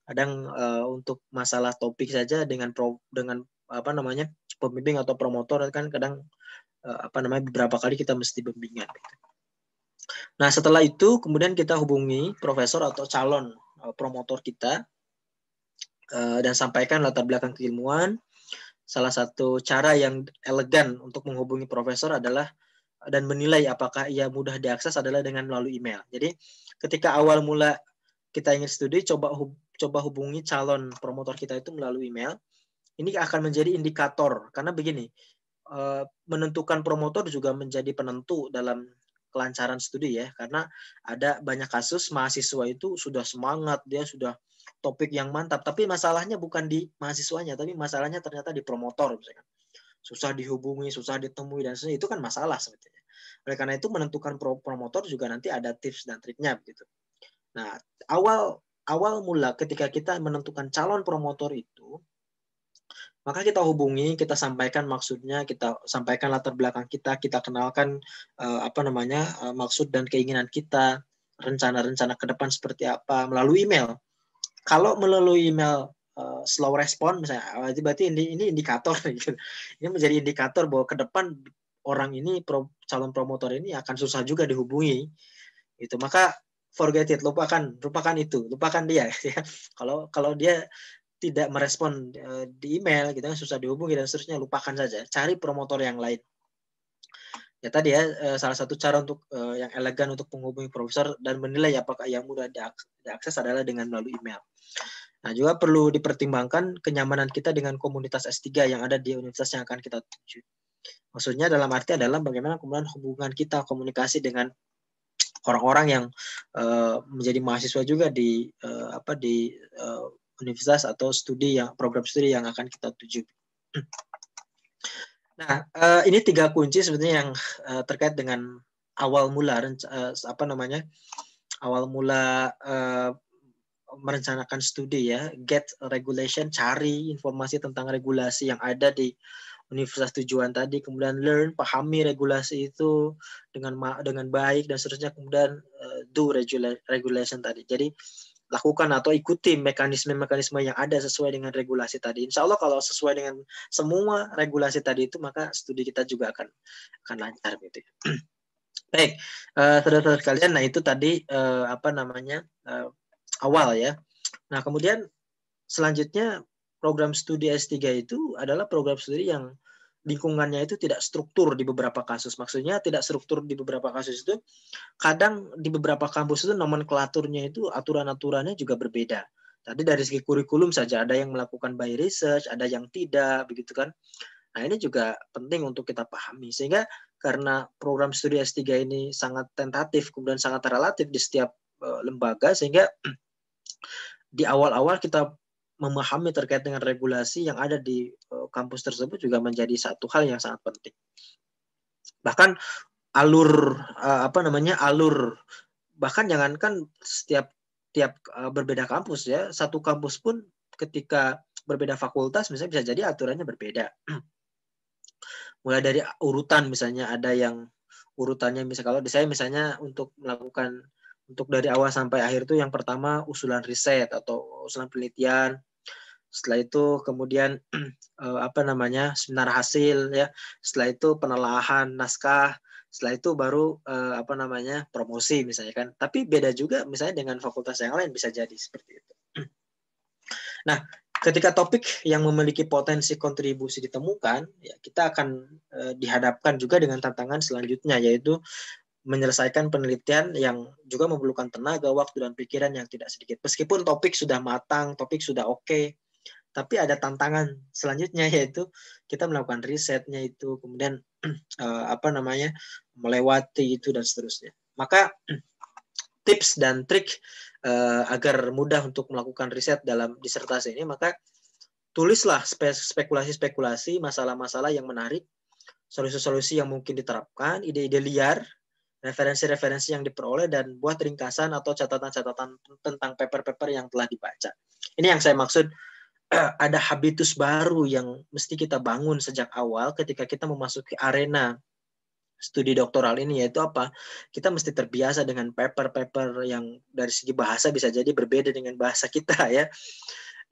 Kadang uh, untuk masalah topik saja dengan pro, dengan apa namanya pembimbing atau promotor kan kadang uh, apa namanya beberapa kali kita mesti bimbingan. Gitu. Nah setelah itu kemudian kita hubungi profesor atau calon uh, promotor kita dan sampaikan latar belakang keilmuan, salah satu cara yang elegan untuk menghubungi profesor adalah dan menilai apakah ia mudah diakses adalah dengan melalui email. Jadi ketika awal mula kita ingin studi, coba hub, coba hubungi calon promotor kita itu melalui email. Ini akan menjadi indikator karena begini eh, menentukan promotor juga menjadi penentu dalam kelancaran studi ya karena ada banyak kasus mahasiswa itu sudah semangat dia sudah topik yang mantap. Tapi masalahnya bukan di mahasiswanya, tapi masalahnya ternyata di promotor misalkan. Susah dihubungi, susah ditemui dan sebagainya. Itu kan masalah sebetulnya. Oleh karena itu menentukan promotor juga nanti ada tips dan triknya begitu. Nah, awal awal mula ketika kita menentukan calon promotor itu maka kita hubungi, kita sampaikan maksudnya, kita sampaikan latar belakang kita, kita kenalkan eh, apa namanya eh, maksud dan keinginan kita, rencana-rencana ke depan seperti apa melalui email kalau melalui email uh, slow respon misalnya ah, berarti ini ini indikator gitu. ini menjadi indikator bahwa ke depan orang ini pro, calon promotor ini akan susah juga dihubungi itu maka forget it lupakan lupakan itu lupakan dia ya. kalau kalau dia tidak merespon uh, di email kita gitu kan, susah dihubungi dan seterusnya lupakan saja cari promotor yang lain ya tadi ya eh, salah satu cara untuk eh, yang elegan untuk menghubungi profesor dan menilai apakah yang mudah diakses adalah dengan melalui email. Nah, juga perlu dipertimbangkan kenyamanan kita dengan komunitas S3 yang ada di universitas yang akan kita tuju. Maksudnya dalam arti adalah bagaimana kemudian hubungan kita komunikasi dengan orang-orang yang uh, menjadi mahasiswa juga di uh, apa di uh, universitas atau studi yang program studi yang akan kita tuju. Nah, uh, ini tiga kunci sebenarnya yang uh, terkait dengan awal mula uh, apa namanya awal mula uh, merencanakan studi ya get regulation cari informasi tentang regulasi yang ada di universitas tujuan tadi kemudian learn pahami regulasi itu dengan dengan baik dan seterusnya kemudian uh, do regulation tadi jadi lakukan atau ikuti mekanisme-mekanisme yang ada sesuai dengan regulasi tadi. Insya Allah kalau sesuai dengan semua regulasi tadi itu maka studi kita juga akan akan lancar gitu. Baik, uh, saudara-saudara sekalian, nah itu tadi uh, apa namanya uh, awal ya. Nah kemudian selanjutnya program studi S3 itu adalah program studi yang lingkungannya itu tidak struktur di beberapa kasus. Maksudnya tidak struktur di beberapa kasus itu kadang di beberapa kampus itu nomenklaturnya itu aturan-aturannya juga berbeda. Tadi dari segi kurikulum saja ada yang melakukan by research, ada yang tidak, begitu kan. Nah, ini juga penting untuk kita pahami sehingga karena program studi S3 ini sangat tentatif kemudian sangat relatif di setiap eh, lembaga sehingga di awal-awal kita memahami terkait dengan regulasi yang ada di eh, kampus tersebut juga menjadi satu hal yang sangat penting. Bahkan alur eh, apa namanya alur bahkan jangankan setiap tiap eh, berbeda kampus ya satu kampus pun ketika berbeda fakultas misalnya bisa jadi aturannya berbeda mulai dari urutan misalnya ada yang urutannya misalnya kalau saya misalnya untuk melakukan untuk dari awal sampai akhir itu yang pertama usulan riset atau usulan penelitian setelah itu kemudian eh, apa namanya seminar hasil ya setelah itu penelaahan naskah setelah itu baru eh, apa namanya promosi misalnya kan tapi beda juga misalnya dengan fakultas yang lain bisa jadi seperti itu nah ketika topik yang memiliki potensi kontribusi ditemukan ya kita akan eh, dihadapkan juga dengan tantangan selanjutnya yaitu menyelesaikan penelitian yang juga memerlukan tenaga, waktu, dan pikiran yang tidak sedikit. Meskipun topik sudah matang, topik sudah oke, okay, tapi ada tantangan selanjutnya yaitu kita melakukan risetnya itu kemudian uh, apa namanya melewati itu dan seterusnya maka tips dan trik uh, agar mudah untuk melakukan riset dalam disertasi ini maka tulislah spekulasi-spekulasi masalah-masalah yang menarik solusi-solusi yang mungkin diterapkan ide-ide liar referensi-referensi yang diperoleh dan buat ringkasan atau catatan-catatan tentang paper-paper yang telah dibaca. Ini yang saya maksud ada habitus baru yang mesti kita bangun sejak awal ketika kita memasuki arena studi doktoral ini yaitu apa? Kita mesti terbiasa dengan paper-paper yang dari segi bahasa bisa jadi berbeda dengan bahasa kita ya.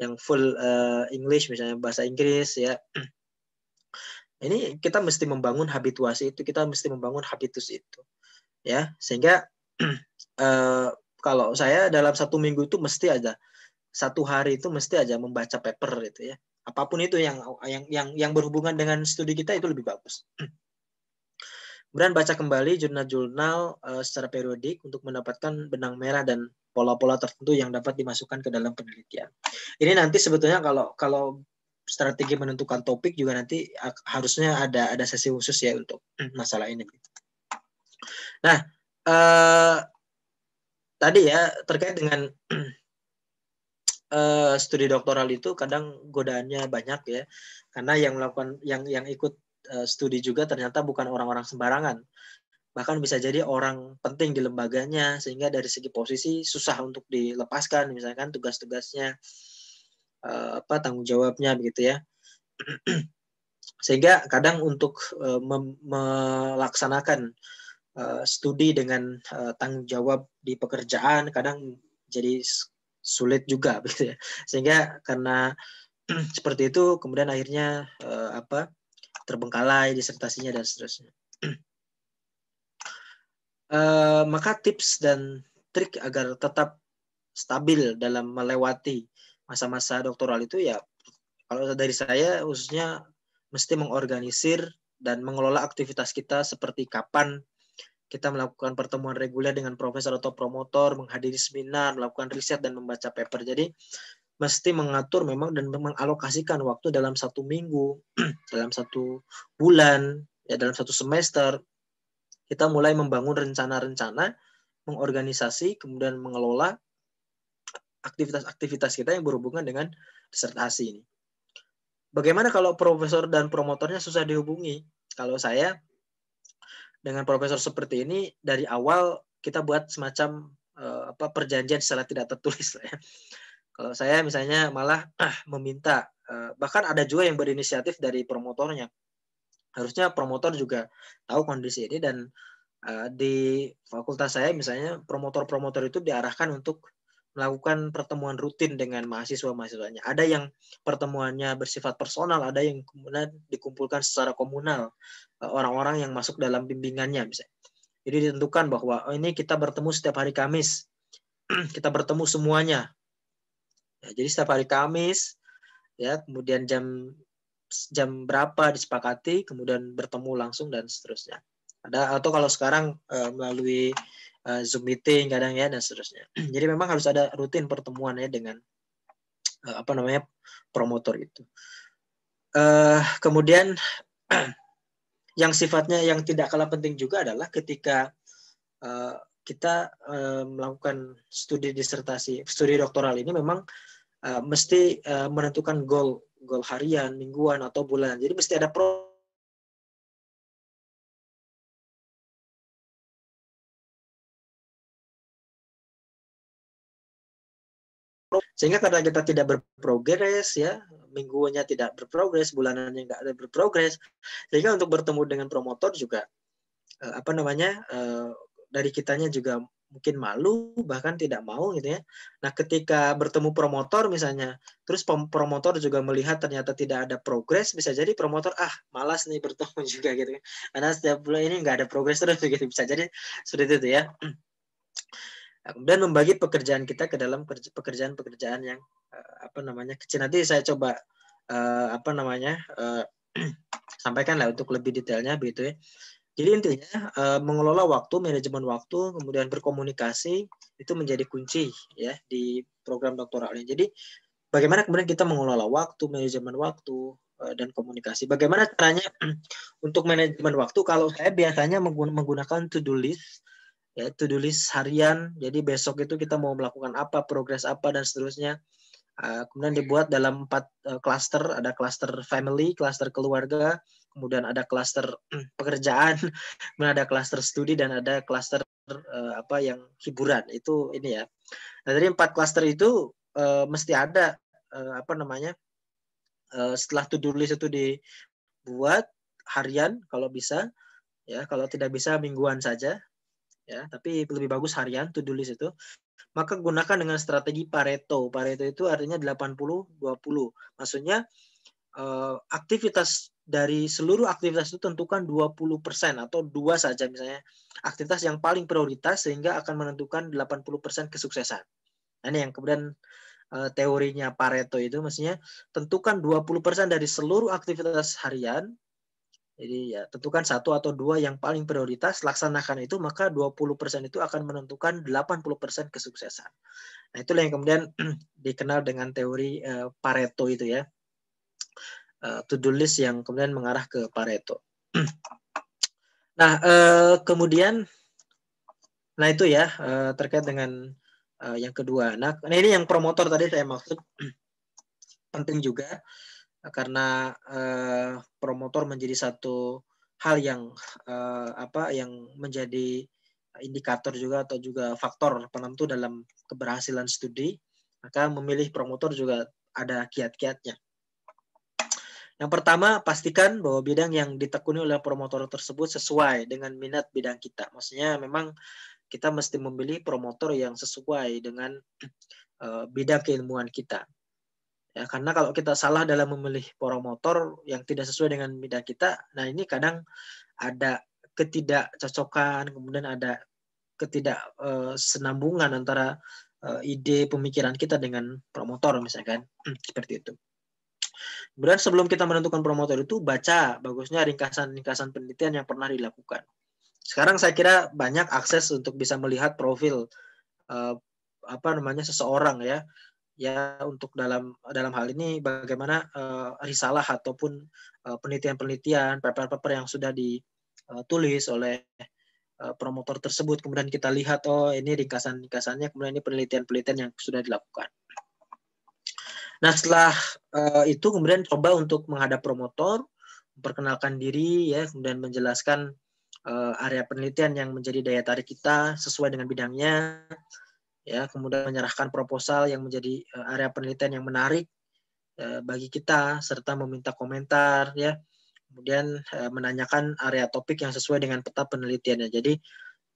Yang full uh, English misalnya bahasa Inggris ya. Ini kita mesti membangun habituasi itu, kita mesti membangun habitus itu. Ya, sehingga uh, kalau saya dalam satu minggu itu mesti ada satu hari itu mesti aja membaca paper itu ya apapun itu yang yang yang yang berhubungan dengan studi kita itu lebih bagus kemudian baca kembali jurnal-jurnal uh, secara periodik untuk mendapatkan benang merah dan pola-pola tertentu yang dapat dimasukkan ke dalam penelitian ini nanti sebetulnya kalau kalau strategi menentukan topik juga nanti harusnya ada ada sesi khusus ya untuk masalah ini. Nah, uh, tadi ya terkait dengan Eh, studi doktoral itu kadang godaannya banyak ya karena yang melakukan yang yang ikut uh, studi juga ternyata bukan orang-orang sembarangan bahkan bisa jadi orang penting di lembaganya sehingga dari segi posisi susah untuk dilepaskan misalkan tugas-tugasnya uh, apa tanggung jawabnya begitu ya sehingga kadang untuk uh, melaksanakan uh, studi dengan uh, tanggung jawab di pekerjaan kadang jadi sulit juga gitu ya. Sehingga karena seperti itu kemudian akhirnya eh, apa terbengkalai disertasinya dan seterusnya. eh, maka tips dan trik agar tetap stabil dalam melewati masa-masa doktoral itu ya kalau dari saya khususnya mesti mengorganisir dan mengelola aktivitas kita seperti kapan kita melakukan pertemuan reguler dengan profesor atau promotor, menghadiri seminar, melakukan riset dan membaca paper. Jadi mesti mengatur memang dan mengalokasikan waktu dalam satu minggu, dalam satu bulan, ya dalam satu semester. Kita mulai membangun rencana-rencana, mengorganisasi, kemudian mengelola aktivitas-aktivitas kita yang berhubungan dengan disertasi ini. Bagaimana kalau profesor dan promotornya susah dihubungi? Kalau saya dengan profesor seperti ini dari awal kita buat semacam uh, apa perjanjian secara tidak tertulis ya. Kalau saya misalnya malah uh, meminta uh, bahkan ada juga yang berinisiatif dari promotornya. Harusnya promotor juga tahu kondisi ini dan uh, di fakultas saya misalnya promotor-promotor itu diarahkan untuk melakukan pertemuan rutin dengan mahasiswa-mahasiswanya. Ada yang pertemuannya bersifat personal, ada yang kemudian dikumpulkan secara komunal e, orang-orang yang masuk dalam bimbingannya misalnya. Jadi ditentukan bahwa oh ini kita bertemu setiap hari Kamis. kita bertemu semuanya. Ya, jadi setiap hari Kamis ya, kemudian jam jam berapa disepakati, kemudian bertemu langsung dan seterusnya. Ada atau kalau sekarang eh, melalui Eh, Zoom meeting kadang ya dan seterusnya. Jadi memang harus ada rutin pertemuan ya dengan uh, apa namanya promotor itu. Uh, kemudian yang sifatnya yang tidak kalah penting juga adalah ketika uh, kita uh, melakukan studi disertasi, studi doktoral ini memang uh, mesti uh, menentukan goal goal harian, mingguan atau bulan. Jadi mesti ada pro Sehingga karena kita tidak berprogres ya, minggunya tidak berprogres, bulanannya nggak ada berprogres, sehingga untuk bertemu dengan promotor juga eh, apa namanya eh, dari kitanya juga mungkin malu bahkan tidak mau gitu ya. Nah ketika bertemu promotor misalnya, terus promotor juga melihat ternyata tidak ada progres, bisa jadi promotor ah malas nih bertemu juga gitu. Kan. Karena setiap bulan ini nggak ada progres terus gitu bisa jadi seperti itu ya kemudian membagi pekerjaan kita ke dalam pekerjaan-pekerjaan yang eh, apa namanya kecil nanti saya coba eh, apa namanya eh, sampaikan lah untuk lebih detailnya begitu ya jadi intinya mengelola waktu manajemen waktu kemudian berkomunikasi itu menjadi kunci ya di program doktoralnya jadi bagaimana kemudian kita mengelola waktu manajemen waktu dan komunikasi. Bagaimana caranya untuk manajemen waktu? Kalau saya biasanya menggunakan to-do list ya yaitu tulis harian. Jadi besok itu kita mau melakukan apa, progres apa dan seterusnya. Ah, kemudian dibuat dalam empat klaster, eh, ada klaster family, klaster keluarga, kemudian ada klaster pekerjaan, kemudian ada klaster studi dan ada klaster eh, apa yang hiburan. Itu ini ya. Nah, dari empat klaster itu eh, mesti ada apa namanya? setelah to-do list itu dibuat harian kalau bisa, ya kalau tidak bisa mingguan saja ya tapi lebih bagus harian to do list itu maka gunakan dengan strategi Pareto. Pareto itu artinya 80 20. Maksudnya eh, aktivitas dari seluruh aktivitas itu tentukan 20% atau dua saja misalnya aktivitas yang paling prioritas sehingga akan menentukan 80% kesuksesan. Nah, ini yang kemudian eh, teorinya Pareto itu maksudnya tentukan 20% dari seluruh aktivitas harian jadi ya tentukan satu atau dua yang paling prioritas, laksanakan itu maka 20% itu akan menentukan 80% kesuksesan. Nah, itulah yang kemudian dikenal dengan teori uh, Pareto itu ya. Uh, to-do list yang kemudian mengarah ke Pareto. nah, uh, kemudian nah itu ya uh, terkait dengan uh, yang kedua. Nah, nah, ini yang promotor tadi saya maksud penting juga karena uh, promotor menjadi satu hal yang uh, apa yang menjadi indikator juga atau juga faktor penentu dalam keberhasilan studi maka memilih promotor juga ada kiat-kiatnya yang pertama pastikan bahwa bidang yang ditekuni oleh promotor tersebut sesuai dengan minat bidang kita maksudnya memang kita mesti memilih promotor yang sesuai dengan uh, bidang keilmuan kita Ya, karena kalau kita salah dalam memilih promotor yang tidak sesuai dengan bidang kita, nah ini kadang ada ketidakcocokan, kemudian ada ketidaksenambungan eh, antara eh, ide pemikiran kita dengan promotor misalkan, hmm, seperti itu. Kemudian sebelum kita menentukan promotor itu baca bagusnya ringkasan-ringkasan penelitian yang pernah dilakukan. Sekarang saya kira banyak akses untuk bisa melihat profil eh, apa namanya seseorang ya ya untuk dalam dalam hal ini bagaimana uh, risalah ataupun eh, penelitian-penelitian, uh, paper-paper yang sudah ditulis eh, oleh uh, promotor tersebut kemudian kita lihat oh ini ringkasan-ringkasannya kemudian ini penelitian-penelitian yang sudah dilakukan. Nah, setelah uh, itu kemudian coba untuk menghadap promotor, memperkenalkan diri ya, kemudian menjelaskan area penelitian yang menjadi daya tarik kita sesuai dengan bidangnya ya kemudian menyerahkan proposal yang menjadi eh, area penelitian yang menarik eh, bagi kita serta meminta komentar ya kemudian eh, menanyakan area topik yang sesuai dengan peta penelitiannya jadi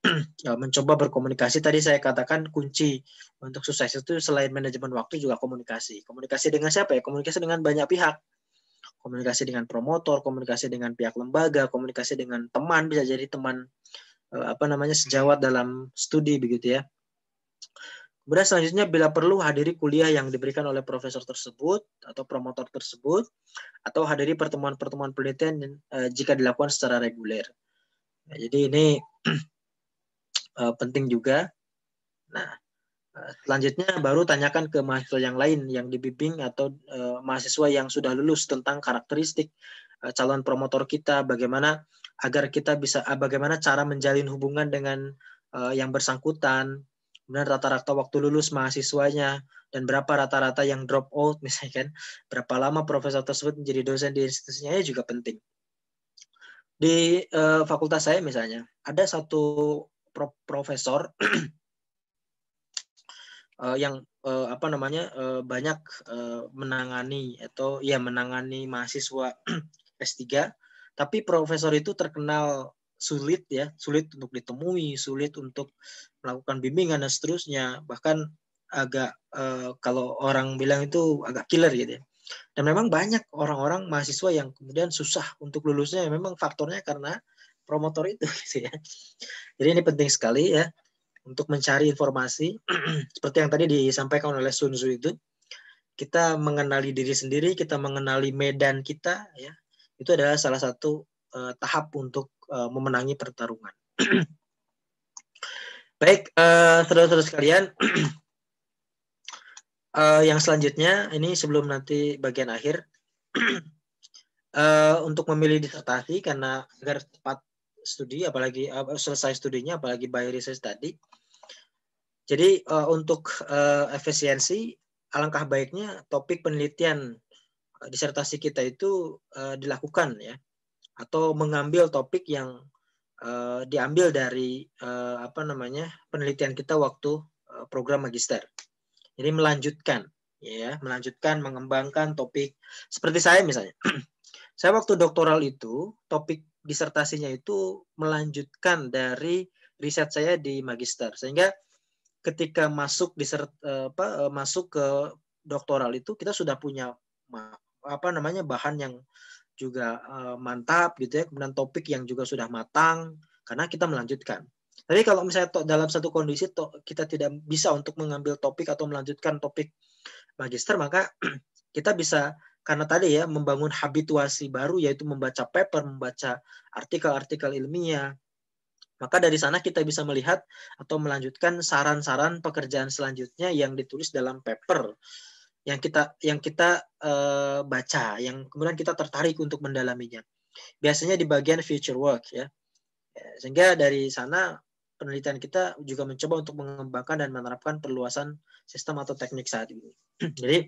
ya, mencoba berkomunikasi tadi saya katakan kunci untuk sukses itu selain manajemen waktu juga komunikasi komunikasi dengan siapa ya komunikasi dengan banyak pihak komunikasi dengan promotor komunikasi dengan pihak lembaga komunikasi dengan teman bisa jadi teman apa namanya sejawat dalam studi begitu ya Kemudian selanjutnya bila perlu hadiri kuliah yang diberikan oleh profesor tersebut atau promotor tersebut atau hadiri pertemuan-pertemuan penelitian eh, jika dilakukan secara reguler. Nah, jadi ini eh, penting juga. Nah, eh, selanjutnya baru tanyakan ke mahasiswa yang lain yang dibimbing atau mahasiswa yang sudah lulus tentang karakteristik calon promotor kita, bagaimana agar kita bisa bagaimana cara menjalin hubungan dengan yang bersangkutan kemudian rata-rata waktu lulus mahasiswanya, dan berapa rata-rata yang drop out misalnya kan, berapa lama profesor tersebut menjadi dosen di institusinya ya juga penting. Di uh, fakultas saya misalnya, ada satu pro profesor uh, yang uh, apa namanya uh, banyak uh, menangani atau ya menangani mahasiswa S3 tapi profesor itu terkenal sulit ya, sulit untuk ditemui, sulit untuk melakukan bimbingan dan seterusnya, bahkan agak eh, kalau orang bilang itu agak killer gitu ya. Dan memang banyak orang-orang mahasiswa yang kemudian susah untuk lulusnya ya, memang faktornya karena promotor itu gitu ya. Jadi ini penting sekali ya untuk mencari informasi seperti yang tadi disampaikan oleh Sun Tzu itu kita mengenali diri sendiri, kita mengenali medan kita ya. Itu adalah salah satu eh, tahap untuk uh, memenangi pertarungan. Baik, uh, saudara-saudara sekalian, uh, yang selanjutnya ini sebelum nanti bagian akhir uh, untuk memilih disertasi karena agar cepat studi, apalagi uh, selesai studinya, apalagi by research tadi. Jadi uh, untuk uh, efisiensi, alangkah baiknya topik penelitian disertasi kita itu uh, dilakukan ya atau mengambil topik yang uh, diambil dari uh, apa namanya penelitian kita waktu uh, program magister. Jadi melanjutkan, ya, melanjutkan mengembangkan topik seperti saya misalnya. saya waktu doktoral itu topik disertasinya itu melanjutkan dari riset saya di magister sehingga ketika masuk disert apa masuk ke doktoral itu kita sudah punya apa namanya bahan yang juga uh, mantap gitu ya, kemudian topik yang juga sudah matang karena kita melanjutkan. Tapi kalau misalnya to, dalam satu kondisi to, kita tidak bisa untuk mengambil topik atau melanjutkan topik magister, maka kita bisa karena tadi ya membangun habituasi baru yaitu membaca paper, membaca artikel-artikel ilmiah. Maka dari sana kita bisa melihat atau melanjutkan saran-saran pekerjaan selanjutnya yang ditulis dalam paper yang kita yang kita uh, baca yang kemudian kita tertarik untuk mendalaminya biasanya di bagian future work ya sehingga dari sana penelitian kita juga mencoba untuk mengembangkan dan menerapkan perluasan sistem atau teknik saat ini jadi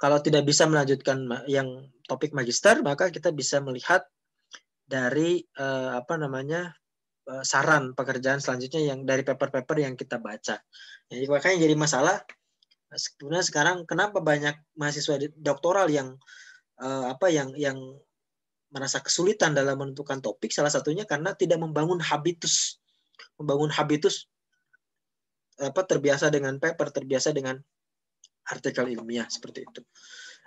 kalau tidak bisa melanjutkan yang topik magister maka kita bisa melihat dari uh, apa namanya eh, saran pekerjaan selanjutnya yang dari paper-paper yang kita baca jadi makanya jadi masalah sebenarnya sekarang kenapa banyak mahasiswa doktoral yang uh, apa yang yang merasa kesulitan dalam menentukan topik salah satunya karena tidak membangun habitus membangun habitus apa terbiasa dengan paper terbiasa dengan artikel ilmiah seperti itu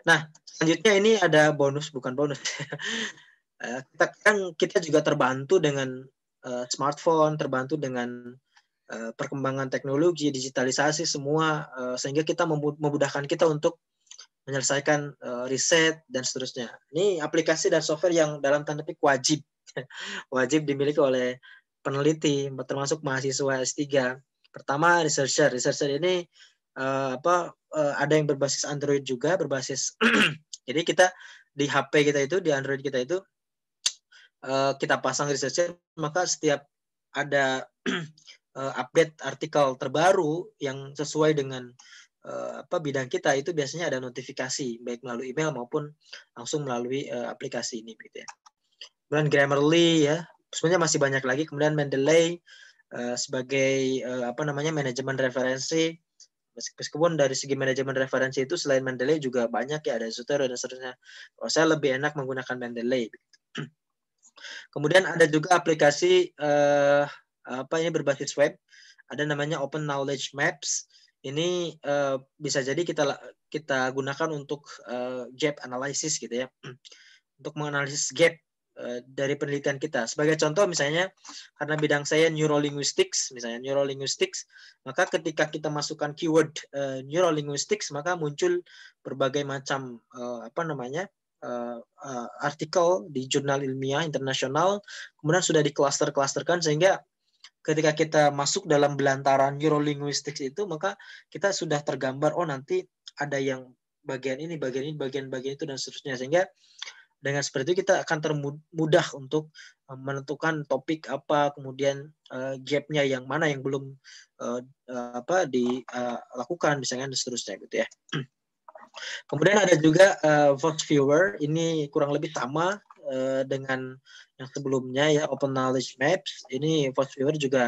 nah selanjutnya ini ada bonus bukan bonus eh, kita kan kita juga terbantu dengan uh, smartphone terbantu dengan Eh, perkembangan teknologi, digitalisasi semua eh, sehingga kita memudahkan kita untuk menyelesaikan eh, riset dan seterusnya. Ini aplikasi dan software yang dalam tanda petik wajib wajib dimiliki oleh peneliti termasuk mahasiswa S3. Pertama researcher. Researcher ini apa ada yang berbasis Android juga, berbasis jadi kita di HP kita itu di Android kita itu kita pasang researcher maka setiap ada uh, update artikel terbaru yang sesuai dengan uh, apa bidang kita itu biasanya ada notifikasi baik melalui email maupun langsung melalui uh, aplikasi ini gitu ya. Kemudian Grammarly ya, sebenarnya masih banyak lagi. Kemudian Mendeley uh, sebagai uh, apa namanya manajemen referensi meskipun dari segi manajemen referensi itu selain Mendeley juga banyak ya ada Zotero dan seterusnya. Kalau saya lebih enak menggunakan Mendeley. Kemudian ada juga aplikasi uh, apa ini berbasis web. Ada namanya Open Knowledge Maps. Ini uh, bisa jadi kita kita gunakan untuk uh, gap analysis gitu ya. Untuk menganalisis gap uh, dari penelitian kita. Sebagai contoh misalnya karena bidang saya neurolinguistics, misalnya neurolinguistics, maka ketika kita masukkan keyword uh, neurolinguistics maka muncul berbagai macam uh, apa namanya? uh, uh, artikel di jurnal ilmiah internasional kemudian sudah diklaster-klasterkan sehingga ketika kita masuk dalam belantaran neurolinguistics itu maka kita sudah tergambar oh nanti ada yang bagian ini bagian ini bagian bagian itu dan seterusnya sehingga dengan seperti itu kita akan termudah untuk eh, menentukan topik apa kemudian uh, gapnya yang mana yang belum uh, apa dilakukan uh, misalnya dan seterusnya gitu ya kemudian ada juga uh, vote viewer ini kurang lebih sama uh, dengan yang sebelumnya ya Open Knowledge Maps ini Viewer juga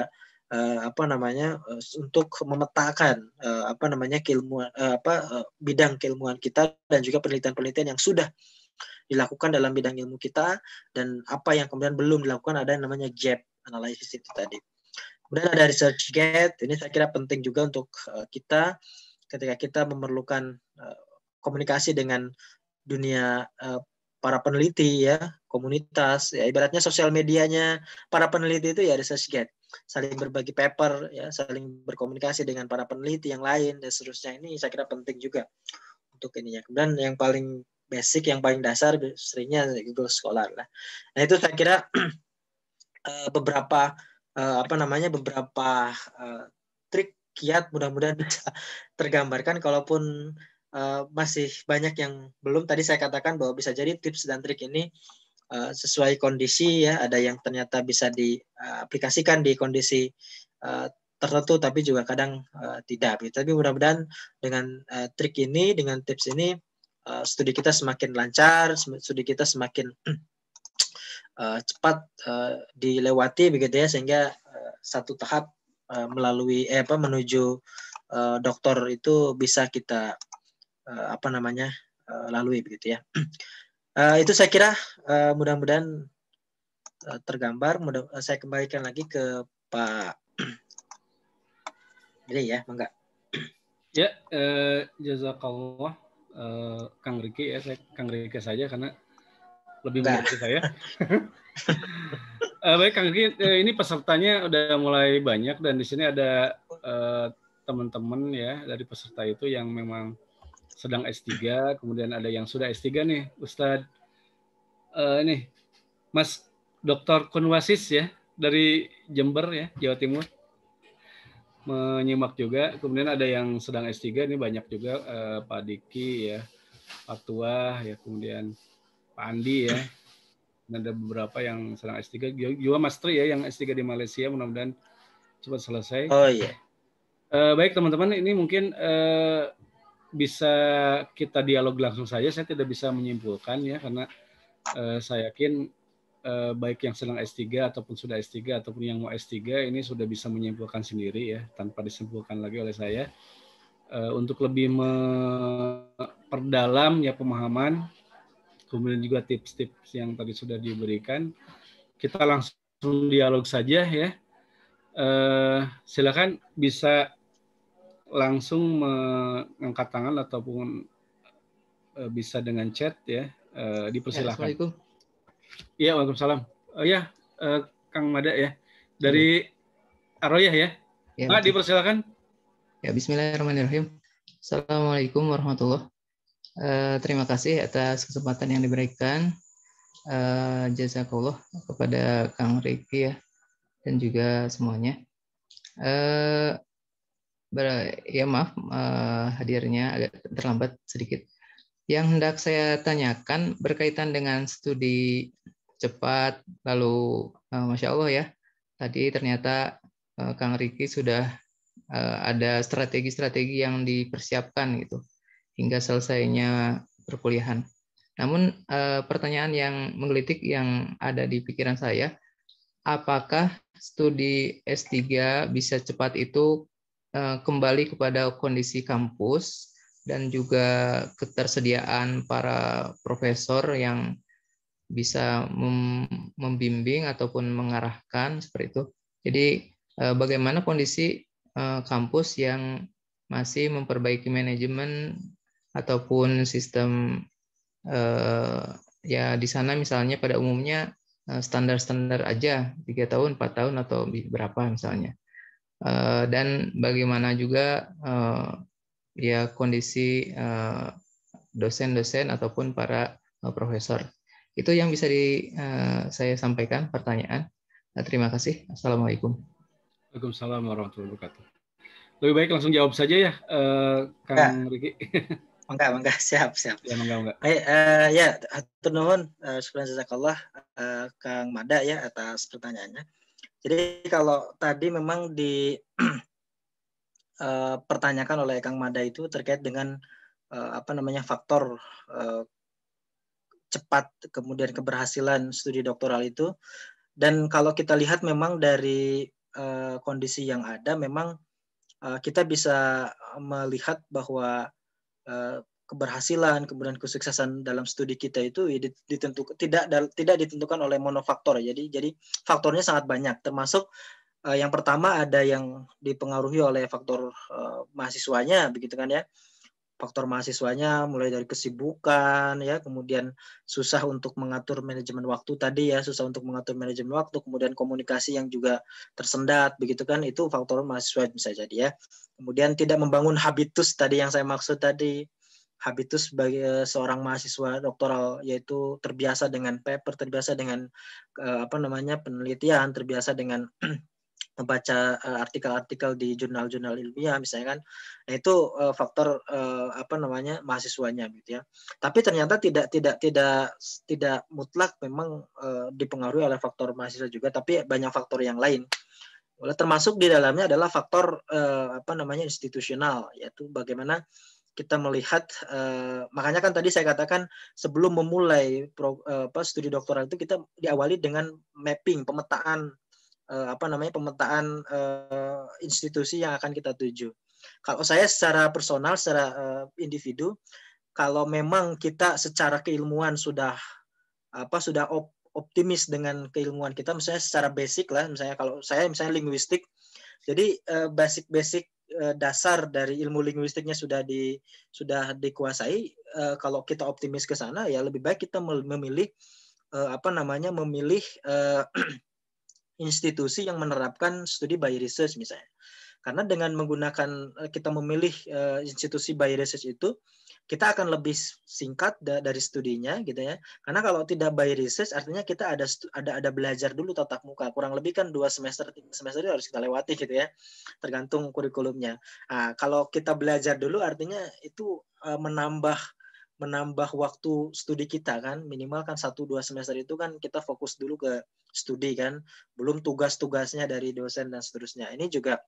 uh, apa namanya uh, untuk memetakan uh, apa namanya keilmuan uh, apa uh, bidang keilmuan kita dan juga penelitian-penelitian yang sudah dilakukan dalam bidang ilmu kita dan apa yang kemudian belum dilakukan ada yang namanya gap analysis itu tadi. Kemudian ada research gate ini saya kira penting juga untuk kita ketika kita memerlukan komunikasi dengan dunia para peneliti ya komunitas ya ibaratnya sosial medianya para peneliti itu ya research ResearchGate saling berbagi paper ya saling berkomunikasi dengan para peneliti yang lain dan seterusnya ini saya kira penting juga untuk ininya kemudian yang paling basic yang paling dasar seringnya Google Scholar lah nah itu saya kira eh, beberapa eh, apa namanya beberapa eh, trik kiat mudah-mudahan bisa tergambarkan kalaupun Eh, masih banyak yang belum. Tadi saya katakan bahwa bisa jadi tips dan trik ini uh, sesuai kondisi ya. Ada yang ternyata bisa diaplikasikan di kondisi uh, tertentu, tapi juga kadang uh, tidak. Gitu. Tapi mudah-mudahan dengan uh, trik ini, dengan tips ini, uh, studi kita semakin lancar, studi kita semakin uh, cepat uh, dilewati begitu ya, sehingga uh, satu tahap uh, melalui eh, apa menuju uh, dokter itu bisa kita uh, apa namanya uh, lalui begitu ya. Uh, itu saya kira uh, mudah-mudahan uh, tergambar. Mudah uh, saya kembalikan lagi ke Pak Gede ya, enggak? Ya, eh, jazakallah eh, Kang Riki ya, saya Kang Riki saja karena lebih mengerti saya. eh, baik Kang Riki, eh, ini pesertanya udah mulai banyak dan di sini ada teman teman -teman ya dari peserta itu yang memang sedang S3, kemudian ada yang sudah S3 nih, Ustadz. Uh, ini Mas Dr. Konwasis ya, dari Jember ya, Jawa Timur. Menyimak juga, kemudian ada yang sedang S3, ini banyak juga uh, Pak Diki ya, Pak Tua, ya, kemudian Pak Andi ya. Dan ada beberapa yang sedang S3, juga Mas Tri ya, yang S3 di Malaysia, mudah-mudahan cepat selesai. Oh iya. Yeah. Uh, baik teman-teman, ini mungkin uh, bisa kita dialog langsung saja. Saya tidak bisa menyimpulkan ya karena eh, saya yakin eh, baik yang sedang S3 ataupun sudah S3 ataupun yang mau S3 ini sudah bisa menyimpulkan sendiri ya tanpa disimpulkan lagi oleh saya. Eh, untuk lebih memperdalam ya pemahaman kemudian juga tips-tips yang tadi sudah diberikan kita langsung dialog saja ya. Eh, silakan bisa langsung mengangkat tangan ataupun uh, bisa dengan chat ya uh, eh, dipersilakan. Ya, Iya, Waalaikumsalam. Oh ya, Kang Mada ya. Dari hmm. Iya. Aroyah ya. ya Pak, dipersilakan. Ya, bismillahirrahmanirrahim. Assalamualaikum warahmatullahi uh, Terima kasih atas kesempatan yang diberikan. jasa jazakallah kepada Kang Riki ya dan juga semuanya ber, ya maaf uh, hadirnya agak terlambat sedikit. Yang hendak saya tanyakan berkaitan dengan studi cepat lalu uh, masya Allah ya tadi ternyata uh, Kang Riki sudah uh, ada strategi-strategi yang dipersiapkan gitu hingga selesainya perkuliahan. Namun uh, pertanyaan yang menggelitik yang ada di pikiran saya, apakah studi S3 bisa cepat itu Eh, kembali kepada kondisi kampus dan juga ketersediaan para profesor yang bisa membimbing ataupun mengarahkan seperti itu. Jadi eh, bagaimana kondisi eh, kampus yang masih memperbaiki manajemen ataupun sistem ya di sana misalnya pada umumnya standar-standar aja tiga tahun, empat tahun atau berapa misalnya. Eh, dan bagaimana juga uh, ya kondisi eh, dosen-dosen uh, ataupun para uh, profesor. Itu yang bisa di, uh, saya sampaikan pertanyaan. Uh, terima kasih. Assalamualaikum. Waalaikumsalam warahmatullahi wabarakatuh. Lebih baik langsung jawab saja ya, uh, Kang Riki. Enggak, enggak, siap, siap. Ya, enggak, enggak. Baik, uh, ya, Tuhan, uh, syukur dan uh, Kang Mada ya atas pertanyaannya. Jadi kalau tadi memang dipertanyakan eh, oleh Kang Mada itu terkait dengan eh, apa namanya faktor eh, cepat kemudian keberhasilan studi doktoral itu dan kalau kita lihat memang dari kondisi yang ada memang kita bisa melihat bahwa keberhasilan kemudian kesuksesan dalam studi kita itu ya ditentukan tidak tidak ditentukan oleh monofaktor ya. jadi jadi faktornya sangat banyak termasuk uh, yang pertama ada yang dipengaruhi oleh faktor uh, mahasiswanya begitu kan ya faktor mahasiswanya mulai dari kesibukan ya kemudian susah untuk mengatur manajemen waktu tadi ya susah untuk mengatur manajemen waktu kemudian komunikasi yang juga tersendat begitu kan itu faktor mahasiswa bisa jadi ya kemudian tidak membangun habitus tadi yang saya maksud tadi habitus sebagai eh, seorang mahasiswa doktoral yaitu terbiasa dengan paper, terbiasa dengan eh, apa namanya penelitian, terbiasa dengan membaca eh, artikel-artikel di jurnal-jurnal ilmiah misalnya kan. Nah, itu faktor apa namanya mahasiswanya gitu ya. Tapi ternyata tidak tidak tidak tidak mutlak memang dipengaruhi oleh faktor mahasiswa juga tapi banyak faktor yang lain termasuk di dalamnya adalah faktor apa namanya institusional yaitu bagaimana kita melihat uh, makanya kan tadi saya katakan sebelum memulai pro, uh, apa, studi doktoral itu kita diawali dengan mapping pemetaan uh, apa namanya pemetaan uh, institusi yang akan kita tuju. Kalau saya secara personal secara uh, individu kalau memang kita secara keilmuan sudah apa sudah op, optimis dengan keilmuan kita misalnya secara basic lah misalnya kalau saya misalnya linguistik jadi basic-basic Eh, dasar dari ilmu linguistiknya sudah di sudah dikuasai eh, kalau kita optimis ke sana ya lebih baik kita memilih eh, apa namanya memilih institusi yang menerapkan studi by research misalnya karena dengan menggunakan kita memilih institusi by research itu kita akan lebih singkat da dari studinya gitu ya. Karena kalau tidak by research artinya kita ada ada ada belajar dulu tatap muka. Kurang lebih kan dua semester tiga semester itu harus kita lewati gitu ya. Tergantung kurikulumnya. Nah, kalau kita belajar dulu artinya itu uh, menambah menambah waktu studi kita kan minimal kan satu dua semester itu kan kita fokus dulu ke studi kan belum tugas-tugasnya dari dosen dan seterusnya ini juga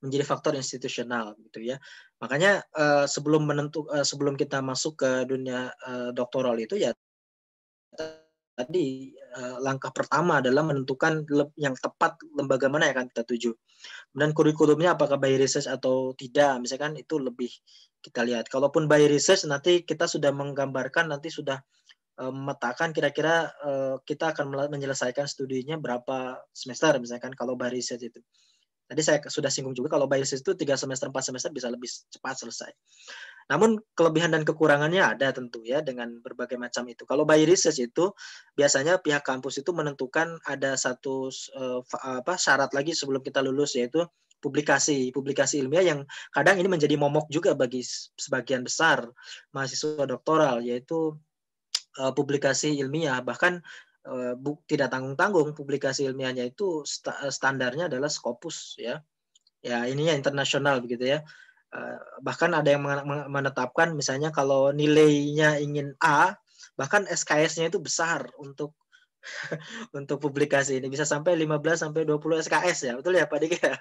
menjadi faktor institusional gitu ya. Makanya uh, sebelum menentu uh, sebelum kita masuk ke dunia uh, doktoral itu ya tadi langkah pertama adalah menentukan yang tepat lembaga mana yang akan kita tuju. Kemudian kurikulumnya apakah by research atau tidak, misalkan itu lebih kita lihat. Kalaupun by research nanti kita sudah menggambarkan nanti sudah memetakan kira-kira kita akan menyelesaikan studinya berapa semester misalkan kalau by research itu. Tadi saya sudah singgung juga kalau biasis itu 3 semester 4 semester bisa lebih cepat selesai. Namun kelebihan dan kekurangannya ada tentu ya dengan berbagai macam itu. Kalau by research itu biasanya pihak kampus itu menentukan ada satu uh, apa syarat lagi sebelum kita lulus yaitu publikasi publikasi ilmiah yang kadang ini menjadi momok juga bagi sebagian besar mahasiswa doktoral yaitu uh, publikasi ilmiah bahkan Eh, buk, tidak tanggung-tanggung publikasi ilmiahnya itu st eh, standarnya adalah Scopus ya. Ya, ininya internasional begitu ya. Eh, bahkan ada yang menetapkan misalnya kalau nilainya ingin A, bahkan SKS-nya itu besar untuk untuk publikasi ini bisa sampai 15 sampai 20 SKS ya betul ya Pak Dik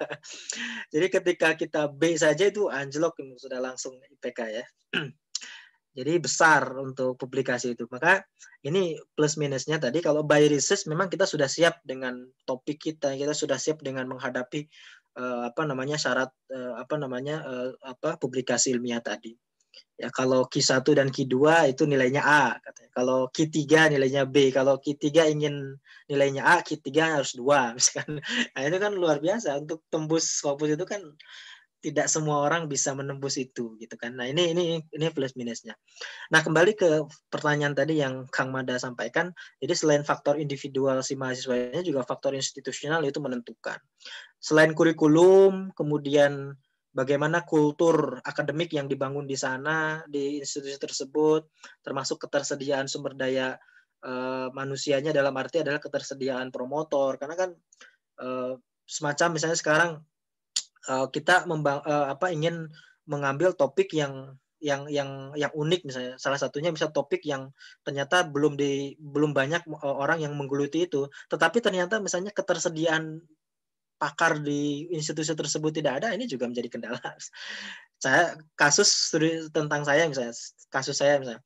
jadi ketika kita B saja itu anjlok sudah langsung IPK ya Jadi besar untuk publikasi itu. Maka ini plus minusnya tadi kalau by research memang kita sudah siap dengan topik kita, kita sudah siap dengan menghadapi uh, apa namanya syarat uh, apa namanya uh, apa publikasi ilmiah tadi. Ya kalau Q1 dan Q2 itu nilainya A katanya. Kalau Q3 nilainya B, kalau Q3 ingin nilainya A, Q3 harus 2 misalkan. Nah, itu kan luar biasa untuk tembus Scopus itu kan tidak semua orang bisa menembus itu gitu kan. Nah, ini ini ini plus minusnya. Nah, kembali ke pertanyaan tadi yang Kang Mada sampaikan, jadi selain faktor individual si mahasiswanya juga faktor institusional itu menentukan. Selain kurikulum, kemudian bagaimana kultur akademik yang dibangun di sana di institusi tersebut termasuk ketersediaan sumber daya eh, manusianya dalam arti adalah ketersediaan promotor karena kan eh, semacam misalnya sekarang uh, kita membang uh, apa ingin mengambil topik yang yang yang yang unik misalnya salah satunya bisa topik yang ternyata belum di belum banyak eh, orang yang menggeluti itu tetapi ternyata misalnya ketersediaan pakar di institusi tersebut tidak ada ini juga menjadi kendala saya kasus studi tentang saya misalnya kasus saya misalnya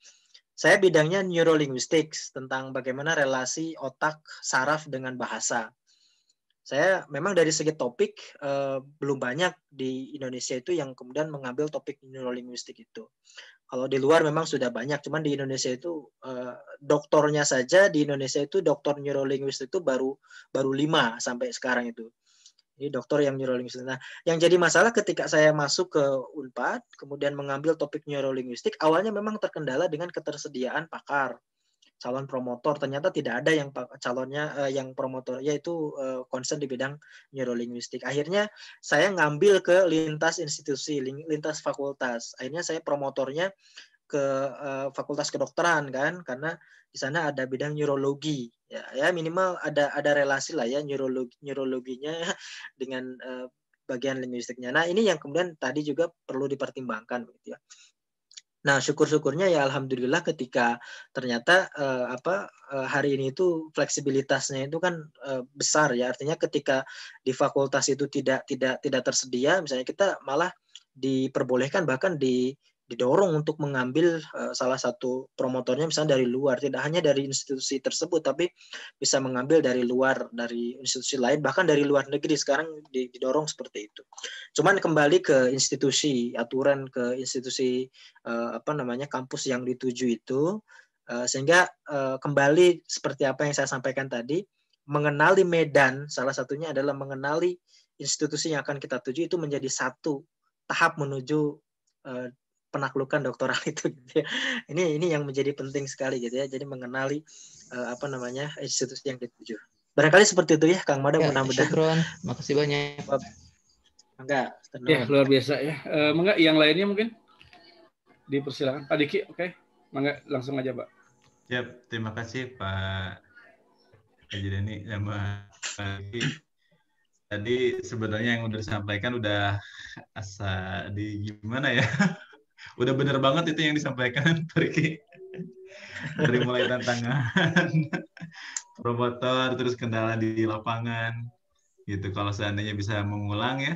saya bidangnya neurolinguistics tentang bagaimana relasi otak saraf dengan bahasa saya memang dari segi topik eh, belum banyak di Indonesia itu yang kemudian mengambil topik neurolinguistik itu. Kalau di luar memang sudah banyak, cuman di Indonesia itu eh, doktornya saja di Indonesia itu doktor neurolinguistik itu baru baru lima sampai sekarang itu. Ini dokter yang neurolinguistik. Nah, yang jadi masalah ketika saya masuk ke Unpad, kemudian mengambil topik neurolinguistik, awalnya memang terkendala dengan ketersediaan pakar calon promotor ternyata tidak ada yang calonnya uh, yang promotor yaitu uh, concern di bidang neurolinguistik akhirnya saya ngambil ke lintas institusi lintas fakultas akhirnya saya promotornya ke uh, fakultas kedokteran kan karena di sana ada bidang neurologi ya, ya minimal ada ada relasi lah ya neurologi neurologinya dengan uh, bagian linguistiknya. Nah, ini yang kemudian tadi juga perlu dipertimbangkan gitu ya. Nah, syukur-syukurnya ya alhamdulillah ketika ternyata eh, apa eh, hari ini itu fleksibilitasnya itu kan eh, besar ya. Artinya ketika di fakultas itu tidak tidak tidak tersedia, misalnya kita malah diperbolehkan bahkan di didorong untuk mengambil uh, salah satu promotornya misalnya dari luar tidak hanya dari institusi tersebut tapi bisa mengambil dari luar dari institusi lain bahkan dari luar negeri sekarang didorong seperti itu cuman kembali ke institusi aturan ke institusi uh, apa namanya kampus yang dituju itu uh, sehingga uh, kembali seperti apa yang saya sampaikan tadi mengenali medan salah satunya adalah mengenali institusi yang akan kita tuju itu menjadi satu tahap menuju penaklukan doktoral itu gitu ya. ini ini yang menjadi penting sekali gitu ya jadi mengenali uh, apa namanya institusi yang dituju barangkali seperti itu ya Kang Mada ya, mudah-mudahan makasih banyak enggak tenang. ya luar biasa ya uh, eh, enggak yang lainnya mungkin dipersilakan Pak Diki oke okay. Mangga langsung aja Pak ya terima kasih Pak Haji Dani sama ya, Pak tadi sebenarnya yang udah disampaikan udah asa di gimana ya udah bener banget itu yang disampaikan Perki dari mulai tantangan promotor terus kendala di lapangan gitu kalau seandainya bisa mengulang ya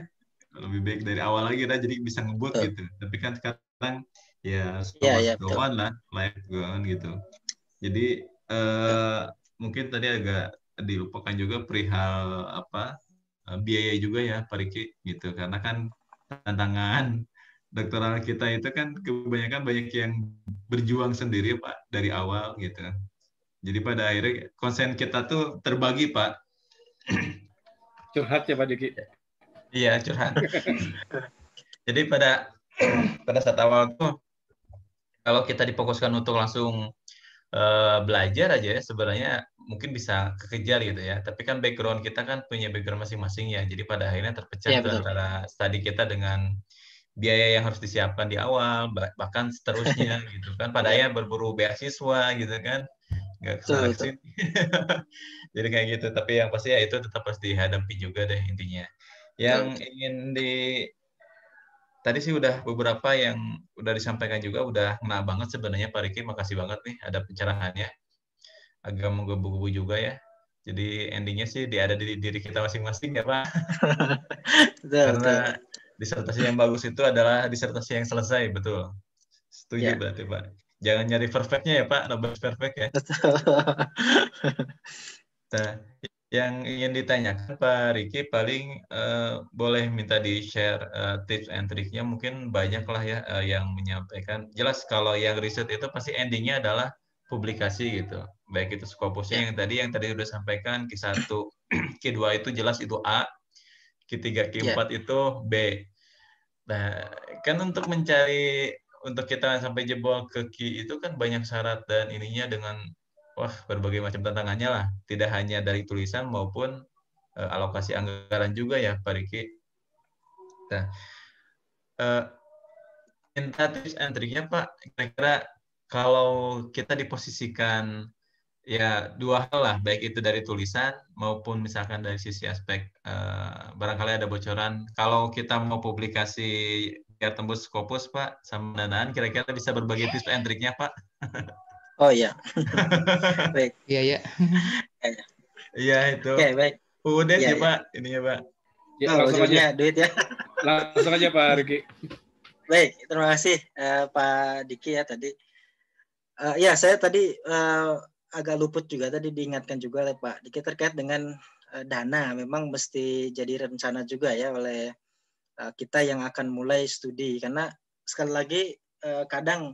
lebih baik dari awal lagi lah jadi bisa ngebut betul. gitu tapi kan sekarang ya harus yeah, yeah, go on lah life go gitu jadi iya. eh, mungkin tadi agak dilupakan juga perihal apa eh, biaya juga ya Pak Riki gitu karena kan tantangan doktoral kita itu kan kebanyakan banyak yang berjuang sendiri Pak dari awal gitu. Jadi pada akhirnya konsen kita tuh terbagi Pak. Curhat ya Pak Diki. Iya curhat. Jadi pada pada saat awal tuh kalau kita dipokuskan untuk langsung uh, belajar aja ya sebenarnya mungkin bisa kekejar gitu ya. Tapi kan background kita kan punya background masing-masing ya. Jadi pada akhirnya terpecah ya, antara studi kita dengan biaya yang harus disiapkan di awal bahkan seterusnya gitu kan padahal iya. ya berburu beasiswa gitu kan nggak kesalahan jadi kayak gitu tapi yang pasti ya itu tetap harus dihadapi juga deh intinya yang ingin di tadi sih udah beberapa yang udah disampaikan juga udah kena banget sebenarnya Pak Riki makasih banget nih ada pencerahannya agak menggebu-gebu juga ya jadi endingnya sih di ada di diri kita masing-masing ya Pak betul, karena disertasi yang bagus itu adalah disertasi yang selesai betul setuju ya. berarti pak jangan nyari perfectnya ya pak nobel perfect ya nah yang ingin ditanyakan Pak Riki paling uh, boleh minta di share uh, eh, tips and triknya mungkin banyaklah ya uh, yang menyampaikan jelas kalau yang riset itu pasti endingnya adalah publikasi gitu baik itu skopusnya yang tadi yang tadi sudah sampaikan Q1 Q2 itu jelas itu A Q3 Q4 yeah. itu B Nah, kan untuk mencari untuk kita sampai jebol ke Ki itu kan banyak syarat dan ininya dengan wah berbagai macam tantangannya lah. Tidak hanya dari tulisan maupun e, alokasi anggaran juga ya Pak Riki. Nah, e, minta tips and Pak. Kira-kira kalau kita diposisikan ya dua hal lah baik itu dari tulisan maupun misalkan dari sisi aspek uh, barangkali ada bocoran kalau kita mau publikasi biar tembus Scopus Pak sama Nanaan kira-kira bisa berbagi tips and triknya Pak Oh ya baik iya iya iya itu Oke baik udah ya, sih iya, iya. Pak ininya ya, oh, langsung aja duit ya langsung aja Pak Riki baik terima kasih eh, Pak Diki ya tadi uh, ya saya tadi uh, agak luput juga tadi diingatkan juga oleh Pak Diki terkait dengan uh, dana memang mesti jadi rencana juga ya oleh uh, kita yang akan mulai studi karena sekali lagi uh, kadang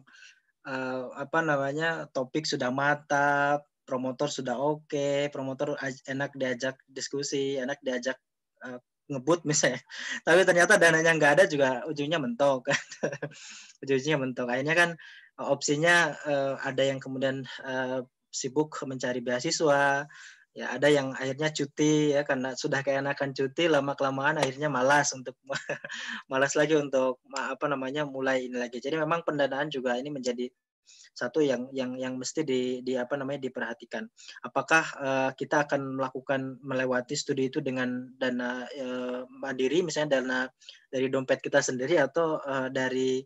uh, apa namanya topik sudah matap promotor sudah oke okay, promotor enak diajak diskusi enak diajak uh, ngebut misalnya tapi ternyata dananya nggak ada juga ujungnya mentok kan ujungnya mentok akhirnya kan opsinya ada yang kemudian sibuk mencari beasiswa ya ada yang akhirnya cuti ya karena sudah keenakan cuti lama kelamaan akhirnya malas untuk malas lagi untuk apa namanya mulai ini lagi jadi memang pendanaan juga ini menjadi satu yang yang yang mesti di, di apa namanya diperhatikan apakah uh, kita akan melakukan melewati studi itu dengan dana uh, mandiri misalnya dana dari dompet kita sendiri atau uh, dari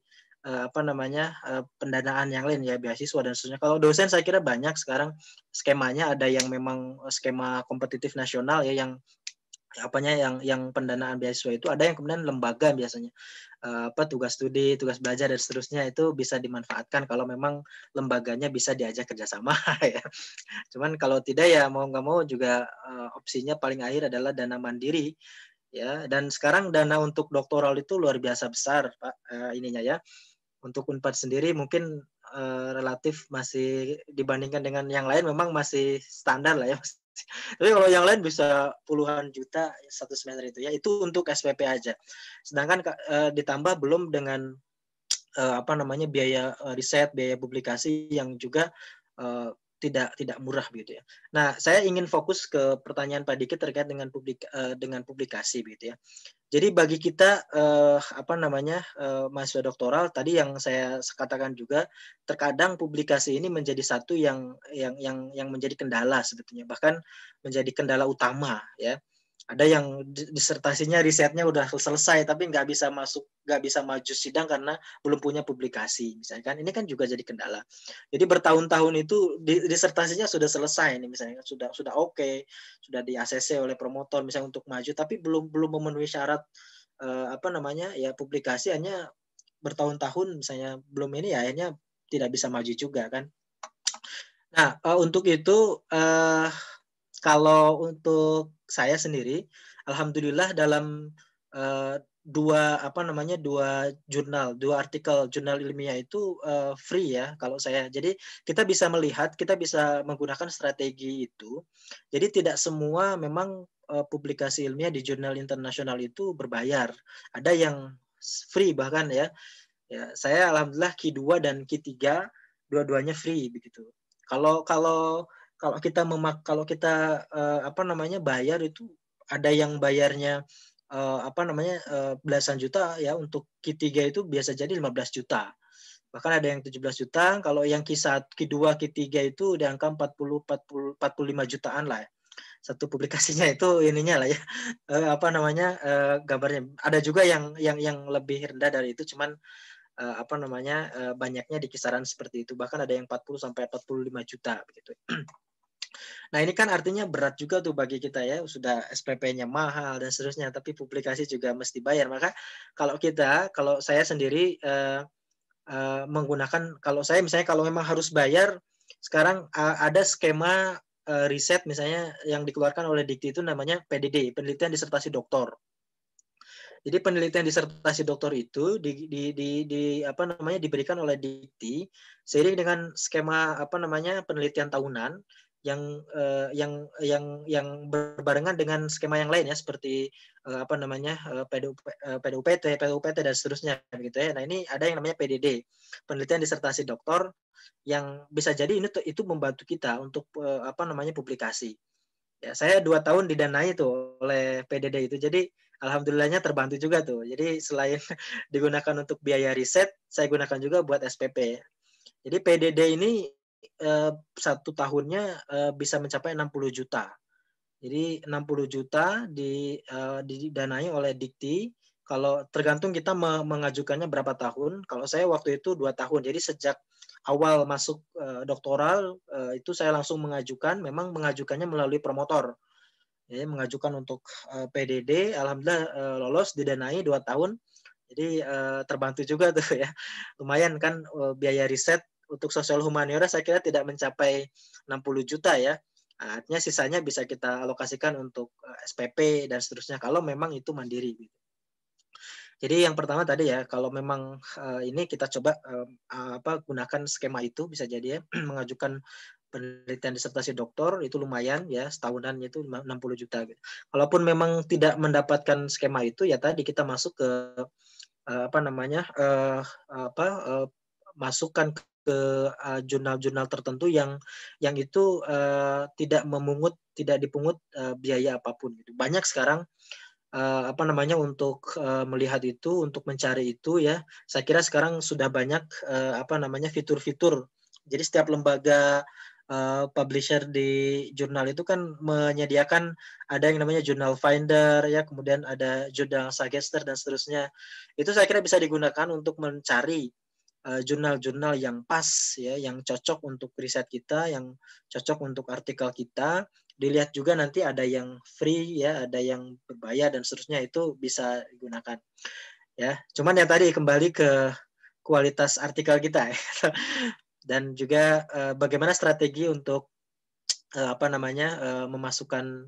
uh, apa namanya uh, pendanaan yang lain ya beasiswa dan seterusnya. Kalau dosen saya kira banyak sekarang skemanya ada yang memang eh, skema kompetitif nasional ya yang apanya yang yang pendanaan beasiswa itu ada yang kemudian lembaga biasanya uh, apa tugas studi tugas belajar dan seterusnya itu bisa dimanfaatkan kalau memang lembaganya bisa diajak kerjasama ya cuman kalau tidak ya mau nggak mau juga uh, opsinya paling akhir adalah dana mandiri ya dan sekarang dana untuk doktoral itu luar biasa besar pak uh, ininya ya untuk Unpad sendiri mungkin uh, relatif masih dibandingkan dengan yang lain memang masih standar lah ya. Tapi kalau yang lain bisa puluhan juta satu semester itu ya itu untuk SPP aja. Sedangkan uh, ditambah belum dengan uh, apa namanya biaya riset, biaya publikasi yang juga uh, tidak tidak murah gitu ya. Nah, saya ingin fokus ke pertanyaan Pak Diki terkait dengan publik uh, dengan publikasi gitu ya. Jadi bagi kita eh, apa namanya eh, mahasiswa doktoral tadi yang saya katakan juga terkadang publikasi ini menjadi satu yang yang yang yang menjadi kendala sebetulnya bahkan menjadi kendala utama ya ada yang disertasinya risetnya udah selesai tapi nggak bisa masuk nggak bisa maju sidang karena belum punya publikasi misalnya kan ini kan juga jadi kendala jadi bertahun-tahun itu disertasinya sudah selesai ini misalnya kan. sudah sudah oke okay, sudah di ACC oleh promotor misalnya untuk maju tapi belum belum memenuhi syarat eh, apa namanya ya publikasi hanya bertahun-tahun misalnya belum ini ya akhirnya tidak bisa maju juga kan nah eh, untuk itu eh, kalau untuk saya sendiri, alhamdulillah dalam uh, dua apa namanya dua jurnal, dua artikel jurnal ilmiah itu uh, free ya kalau saya. Jadi kita bisa melihat, kita bisa menggunakan strategi itu. Jadi tidak semua memang uh, publikasi ilmiah di jurnal internasional itu berbayar. Ada yang free bahkan ya. Ya, saya alhamdulillah Q2 dan Q3 dua-duanya free begitu. Kalau kalau kalau kita memak kalau kita uh, apa namanya bayar itu ada yang bayarnya uh, apa namanya uh, belasan juta ya untuk Q3 itu biasa jadi 15 juta. Bahkan ada yang 17 juta, kalau yang Q1, Q2, Q3 itu di angka 40 40 45 jutaan lah. Ya. Satu publikasinya itu ininya lah ya. Uh, apa namanya uh, gambarnya. Ada juga yang yang yang lebih rendah dari itu cuman apa namanya banyaknya di kisaran seperti itu bahkan ada yang 40 sampai 45 juta begitu Nah ini kan artinya berat juga tuh bagi kita ya, sudah SPP-nya mahal dan seterusnya, tapi publikasi juga mesti bayar. Maka kalau kita, kalau saya sendiri eh, eh, menggunakan, kalau saya misalnya kalau memang harus bayar, sekarang uh, ada skema eh, riset misalnya yang dikeluarkan oleh Dikti itu namanya PDD, penelitian disertasi doktor. Jadi penelitian disertasi doktor itu di, di, di, di apa namanya diberikan oleh Dikti seiring dengan skema apa namanya penelitian tahunan yang uh, yang yang yang berbarengan dengan skema yang lain ya seperti uh, apa namanya uh, eh, PDUP, PDUPT, dan seterusnya begitu ya. Nah ini ada yang namanya PDD penelitian disertasi doktor yang bisa jadi ini itu membantu kita untuk uh, apa namanya publikasi. Ya saya dua tahun didanai tuh oleh PDD itu jadi alhamdulillahnya terbantu juga tuh. Jadi selain digunakan untuk biaya riset, saya gunakan juga buat SPP. Jadi PDD ini eh, satu tahunnya eh, bisa mencapai 60 juta. Jadi 60 juta di eh, didanai oleh Dikti. Kalau tergantung kita me mengajukannya berapa tahun. Kalau saya waktu itu dua tahun. Jadi sejak awal masuk eh, doktoral eh, itu saya langsung mengajukan. Memang mengajukannya melalui promotor. Jadi mengajukan untuk eh, PDD. Alhamdulillah eh, lolos didanai dua tahun. Jadi eh, terbantu juga tuh ya. Lumayan kan eh, biaya riset untuk sosial humaniora saya kira tidak mencapai 60 juta ya. Artinya sisanya bisa kita alokasikan untuk eh, SPP dan seterusnya kalau memang itu mandiri gitu. Jadi yang pertama tadi ya, kalau memang eh, ini kita coba eh, apa gunakan skema itu bisa jadi ya mengajukan penelitian disertasi doktor itu lumayan ya setahunan itu 60 juta gitu. Kalaupun memang tidak mendapatkan skema itu ya tadi kita masuk ke apa namanya apa masukkan ke eh, jurnal-jurnal uh, tertentu yang yang itu uh, tidak memungut tidak dipungut uh, biaya apapun gitu. Banyak sekarang uh, apa namanya untuk uh, melihat itu, untuk mencari itu ya. Saya kira sekarang sudah banyak uh, apa namanya fitur-fitur. Jadi setiap lembaga uh, publisher di jurnal itu kan menyediakan ada yang namanya jurnal finder ya, kemudian ada jurnal suggester dan seterusnya. Itu saya kira bisa digunakan untuk mencari Eh, jurnal-jurnal yang pas ya yang cocok untuk riset kita yang cocok untuk artikel kita dilihat juga nanti ada yang free ya ada yang berbayar dan seterusnya itu bisa digunakan ya cuman yang tadi kembali ke kualitas artikel kita ya. dan juga uh, bagaimana strategi untuk uh, apa namanya uh, memasukkan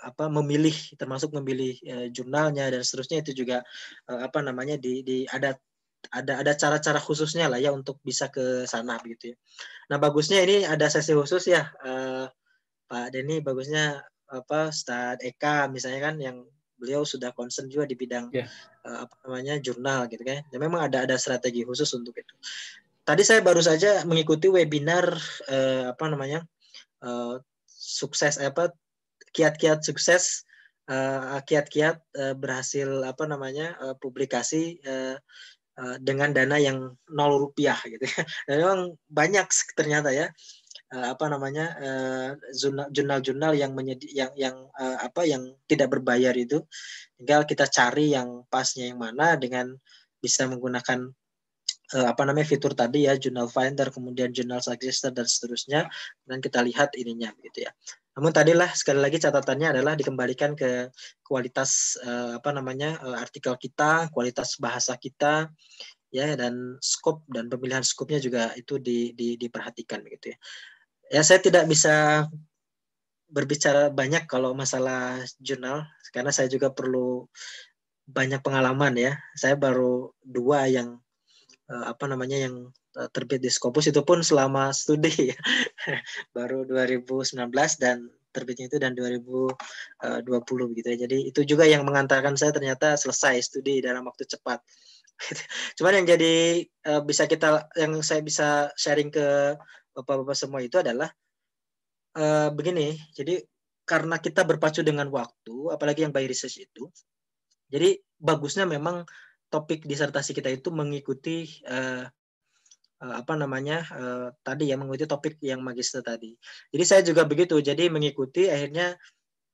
apa memilih termasuk memilih jurnalnya dan seterusnya itu juga apa namanya di, di ada ada ada cara-cara khususnya lah ya untuk bisa ke sana begitu ya. Nah bagusnya ini ada sesi khusus ya uh, Pak Denny bagusnya apa Ustadz Eka misalnya kan yang beliau sudah concern juga di bidang yeah. Ya. uh, apa namanya jurnal gitu kan. Ya, memang ada ada strategi khusus untuk itu. Tadi saya baru saja mengikuti webinar uh, apa namanya uh, sukses apa kiat-kiat sukses kiat-kiat uh, uh, berhasil apa namanya uh, publikasi uh, Eh, dengan dana yang nol rupiah gitu ya. Dan memang banyak ternyata ya eh, apa namanya eh, jurnal-jurnal yang menyedi yang yang apa yang tidak berbayar itu tinggal kita cari yang pasnya yang mana dengan bisa menggunakan uh, apa namanya fitur tadi ya journal finder kemudian journal suggester dan seterusnya dan kita lihat ininya gitu ya namun tadilah sekali lagi catatannya adalah dikembalikan ke kualitas uh, apa namanya uh, artikel kita kualitas bahasa kita ya dan scope dan pemilihan skopnya juga itu di, di, diperhatikan begitu ya ya saya tidak bisa berbicara banyak kalau masalah jurnal karena saya juga perlu banyak pengalaman ya. Saya baru dua yang Eh, apa namanya yang eh, terbit di Scopus itu pun selama studi ya. baru 2019 dan terbitnya itu dan 2020 eh, gitu ya. Jadi itu juga yang mengantarkan saya ternyata selesai studi dalam waktu cepat. Cuman yang jadi bisa kita yang saya bisa sharing ke Bapak-bapak semua itu adalah begini. Jadi karena kita berpacu dengan waktu apalagi yang by research itu. Jadi bagusnya memang topik disertasi kita itu mengikuti eh, eh, apa namanya eh, tadi ya mengikuti topik yang magister tadi. Jadi saya juga begitu. Jadi mengikuti akhirnya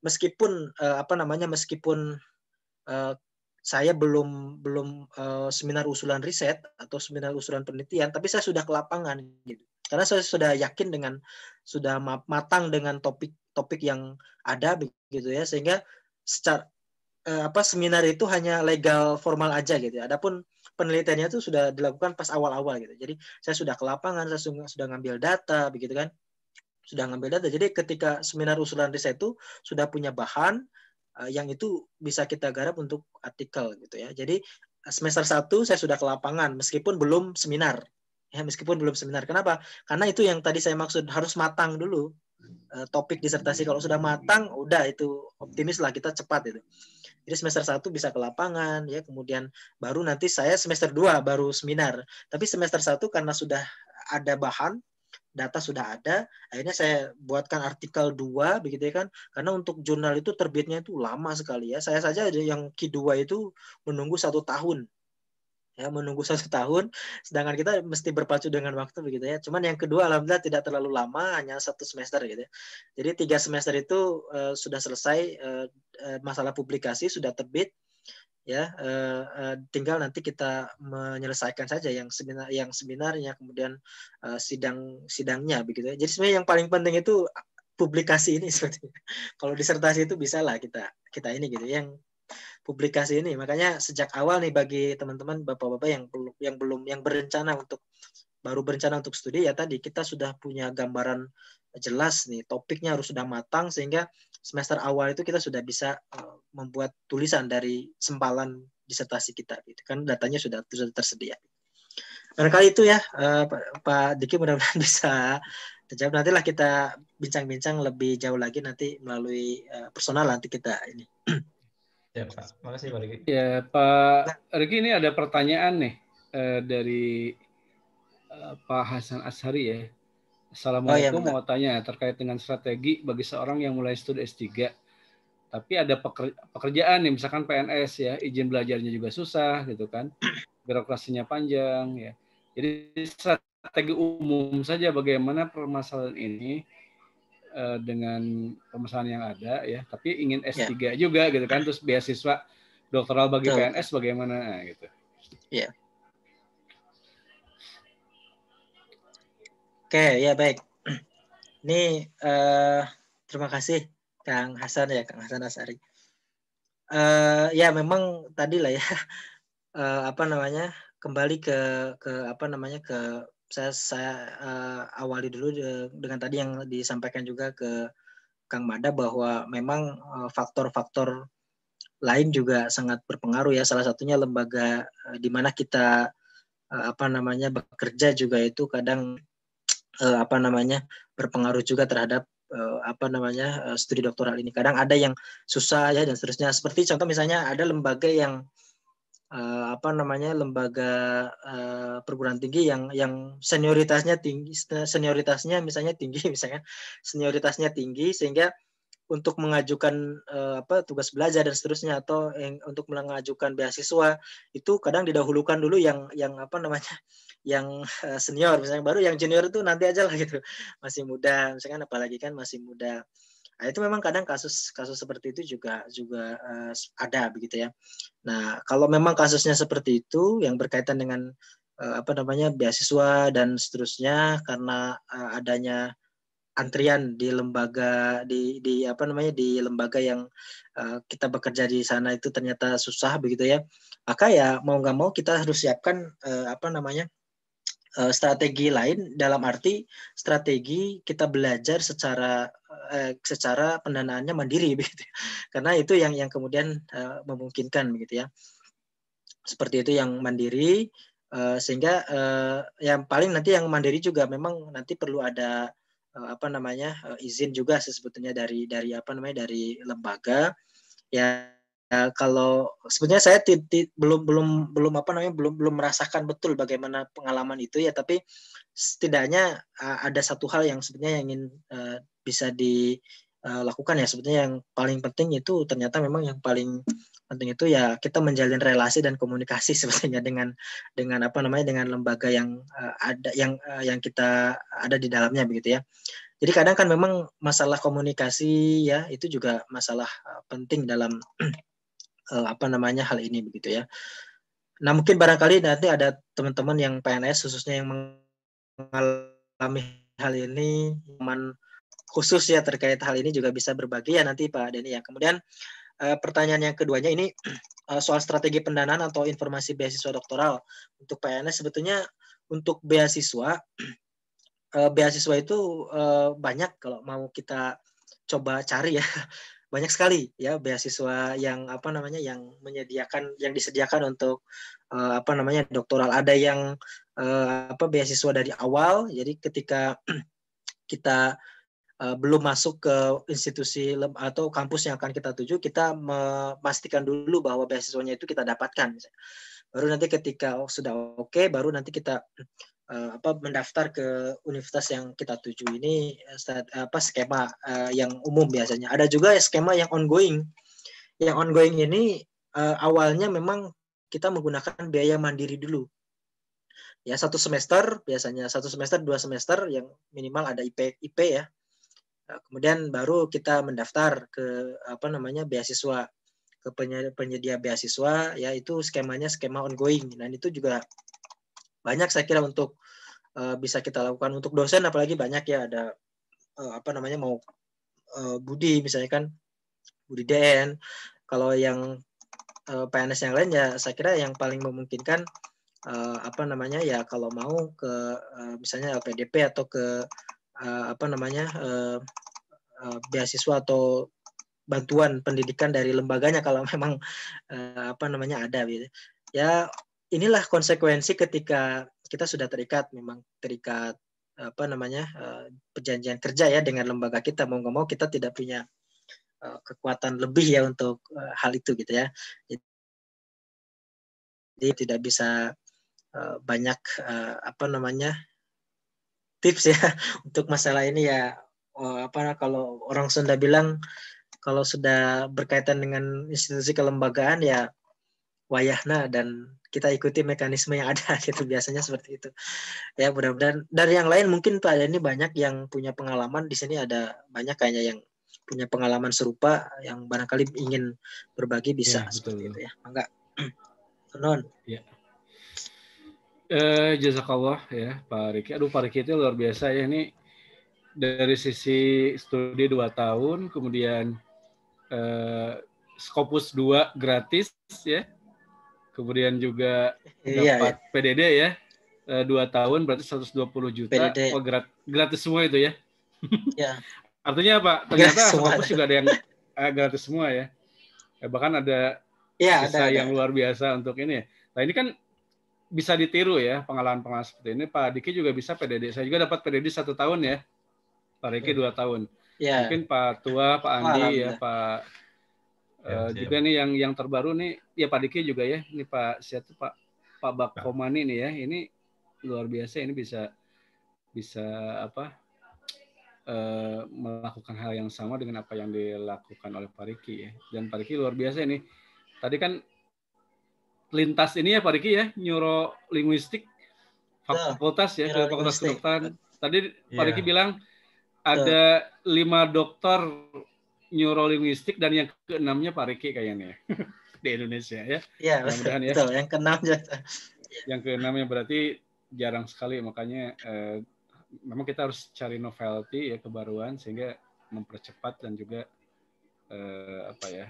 meskipun eh, apa namanya meskipun eh, saya belum belum uh, seminar usulan riset atau seminar usulan penelitian, tapi saya sudah ke lapangan gitu. Karena saya sudah yakin dengan sudah matang dengan topik-topik yang ada begitu ya, sehingga secara eh, apa seminar itu hanya legal formal aja gitu. Ya. Adapun penelitiannya itu sudah dilakukan pas awal-awal gitu. Jadi saya sudah ke lapangan, saya sudah, ngambil data begitu kan. Sudah ngambil data. Jadi ketika seminar usulan riset itu sudah punya bahan eh, yang itu bisa kita garap untuk artikel gitu ya. Jadi semester 1 saya sudah ke lapangan meskipun belum seminar. Ya, meskipun belum seminar. Kenapa? Karena itu yang tadi saya maksud harus matang dulu eh, topik disertasi kalau sudah matang udah itu optimis lah kita cepat itu jadi semester 1 bisa ke lapangan ya, kemudian baru nanti saya semester 2 baru seminar. Tapi semester 1 karena sudah ada bahan data sudah ada, akhirnya saya buatkan artikel 2 begitu ya kan. Karena untuk jurnal itu terbitnya itu lama sekali ya. Saya saja yang Q2 itu menunggu satu tahun ya menunggu satu tahun sedangkan kita mesti berpacu dengan waktu begitu ya cuman yang kedua alhamdulillah tidak terlalu lama hanya satu semester gitu ya. jadi tiga semester itu uh, sudah selesai uh, masalah publikasi sudah terbit ya uh, uh, tinggal nanti kita menyelesaikan saja yang seminar yang seminarnya kemudian uh, sidang sidangnya begitu ya. jadi sebenarnya yang paling penting itu publikasi ini sebetulnya kalau disertasi itu bisa lah kita kita ini gitu ya, yang publikasi ini. Makanya sejak awal nih bagi teman-teman bapak-bapak yang belum yang belum yang berencana untuk baru berencana untuk studi ya tadi kita sudah punya gambaran jelas nih topiknya harus sudah matang sehingga semester awal itu kita sudah bisa eh, membuat tulisan dari sempalan disertasi kita gitu kan datanya sudah sudah tersedia. Barangkali itu ya eh, Pak, Diki mudah-mudahan bisa terjawab. Nantilah kita bincang-bincang lebih jauh lagi nanti melalui eh, personal nanti kita ini. Ya Pak, makasih Pak Riki. Ya Pak Riki ini ada pertanyaan nih eh, dari eh, Pak Hasan Ashari ya. Oh, iya, Assalamualaikum oh, ya, mau tanya terkait dengan strategi bagi seorang yang mulai studi S3 tapi ada pekerjaan nih misalkan PNS ya izin belajarnya juga susah gitu kan birokrasinya panjang ya jadi strategi umum saja bagaimana permasalahan ini Eh, dengan pemesanan yang ada ya, tapi ingin S3 ya. juga gitu kan, terus beasiswa doktoral bagi Betul. PNS bagaimana nah, gitu. ya Oke, ya baik. Ini uh, terima kasih Kang Hasan ya, Kang Hasan Asari. Uh, ya memang tadi lah ya uh, apa namanya kembali ke ke apa namanya ke saya, saya uh, awali dulu dengan tadi yang disampaikan juga ke Kang Mada bahwa memang eh, faktor-faktor lain juga sangat berpengaruh ya. Salah satunya lembaga uh, di mana kita uh, apa namanya bekerja juga itu kadang uh, apa namanya berpengaruh juga terhadap uh, apa namanya uh, studi doktoral ini. Kadang ada yang susah ya dan seterusnya. Seperti contoh misalnya ada lembaga yang uh, apa namanya lembaga uh, perguruan tinggi yang yang senioritasnya tinggi eh, senioritasnya misalnya tinggi misalnya senioritasnya tinggi sehingga untuk mengajukan uh, apa tugas belajar dan seterusnya atau yang untuk mengajukan beasiswa itu kadang didahulukan dulu yang yang apa namanya yang senior misalnya baru yang junior itu nanti aja lah gitu masih muda misalkan apalagi kan masih muda Nah, itu memang kadang kasus-kasus seperti itu juga juga uh, ada begitu ya. Nah, kalau memang kasusnya seperti itu yang berkaitan dengan uh, apa namanya beasiswa dan seterusnya karena uh, adanya antrian di lembaga di di apa namanya di lembaga yang uh, kita bekerja di sana itu ternyata susah begitu ya maka ya mau nggak mau kita harus siapkan uh, apa namanya Eh, strategi lain dalam arti strategi kita belajar secara eh, secara pendanaannya mandiri begitu ya. karena itu yang yang kemudian eh, memungkinkan begitu ya seperti itu yang mandiri eh, sehingga eh, yang paling nanti yang mandiri juga memang nanti perlu ada eh, apa namanya eh, izin juga sebetulnya dari dari apa namanya dari lembaga ya Nah, kalau sebenarnya saya ti, belum belum belum apa namanya belum belum merasakan betul bagaimana pengalaman itu ya tapi setidaknya uh, ada satu hal yang sebenarnya yang ingin uh, bisa dilakukan eh, ya sebenarnya yang paling penting itu ternyata memang yang paling penting itu ya kita menjalin relasi dan komunikasi sebenarnya dengan dengan apa namanya dengan lembaga yang uh, ada yang uh, yang kita ada di dalamnya begitu ya. Jadi kadang kan memang masalah komunikasi ya itu juga masalah penting dalam uh, apa namanya hal ini begitu ya. Nah mungkin barangkali nanti ada teman-teman yang PNS khususnya yang mengalami hal ini, teman khusus ya terkait hal ini juga bisa berbagi ya nanti Pak Denny ya. Kemudian uh, pertanyaan yang keduanya ini uh, soal strategi pendanaan atau informasi beasiswa doktoral untuk PNS sebetulnya untuk beasiswa beasiswa itu banyak kalau mau kita coba cari ya banyak sekali ya beasiswa yang apa namanya yang menyediakan yang disediakan untuk uh, apa namanya doktoral ada yang uh, apa beasiswa dari awal jadi ketika kita uh, belum masuk ke institusi atau kampus yang akan kita tuju kita memastikan dulu bahwa beasiswanya itu kita dapatkan baru nanti ketika sudah oke okay, baru nanti kita uh, apa mendaftar ke universitas yang kita tuju ini eh, start, apa skema uh, yang umum biasanya. Ada juga skema yang ongoing. Yang ongoing ini uh, awalnya memang kita menggunakan biaya mandiri dulu. Ya satu semester biasanya satu semester dua semester yang minimal ada IP IP ya. Nah, kemudian baru kita mendaftar ke apa namanya beasiswa ke penyedia, beasiswa yaitu skemanya skema ongoing dan itu juga banyak saya kira untuk uh, bisa kita lakukan untuk dosen apalagi banyak ya ada uh, apa namanya mau uh, Budi misalnya kan Budi DN kalau yang uh, PNS yang lain ya saya kira yang paling memungkinkan uh, apa namanya ya kalau mau ke uh, misalnya LPDP atau ke uh, apa namanya uh, uh, beasiswa atau bantuan pendidikan dari lembaganya kalau memang uh, apa namanya ada gitu ya inilah konsekuensi ketika kita sudah terikat memang terikat apa namanya eh, perjanjian kerja ya dengan lembaga kita mau nggak mau kita tidak punya eh, kekuatan lebih ya untuk eh, hal itu gitu ya jadi tidak bisa banyak apa namanya tips ya untuk masalah ini ya oh, apa kalau orang Sunda bilang kalau sudah berkaitan dengan institusi kelembagaan ya wayahna dan kita ikuti mekanisme yang ada gitu biasanya seperti itu ya mudah-mudahan dari yang lain mungkin Pak ini banyak yang punya pengalaman di sini ada banyak kayaknya yang punya pengalaman serupa yang barangkali ingin berbagi bisa ya, seperti itu ya enggak non ya. Eh, jazakallah ya Pak Riki. Aduh Pak Riki itu luar biasa ya ini dari sisi studi dua tahun kemudian eh, Scopus 2 gratis ya kemudian juga iya, dapat iya. PDD ya eh, dua tahun berarti 120 juta PDD. oh gratis, gratis semua itu ya ya artinya apa ternyata kampus juga ada yang eh, gratis semua ya eh, bahkan ada ya, sisa ada, ada. yang luar biasa untuk ini ya. nah ini kan bisa ditiru ya pengalaman-pengalaman seperti ini Pak Diki juga bisa PDD saya juga dapat PDD satu tahun ya Pak Diki iya. dua tahun ya. mungkin Pak Tua Pak Andi ya Pak Uh, juga nih yang yang terbaru nih ya Pak Diki juga ya ini Pak siapa Pak Pak Bakomani nih ya ini luar biasa ini bisa bisa apa uh, melakukan hal yang sama dengan apa yang dilakukan oleh Pak Riki ya dan Pak Riki luar biasa ini tadi kan lintas ini ya Pak Riki ya neurolinguistik fakultas ya fakultas kedokteran tadi Pak Riki iya. bilang ada lima dokter neurolinguistik dan yang keenamnya Pak Riki kayaknya ya, di Indonesia ya. Iya, ya. betul, ya. Yang keenam ya. Yang keenam yang berarti jarang sekali makanya eh, memang kita harus cari novelty ya kebaruan sehingga mempercepat dan juga eh, apa ya?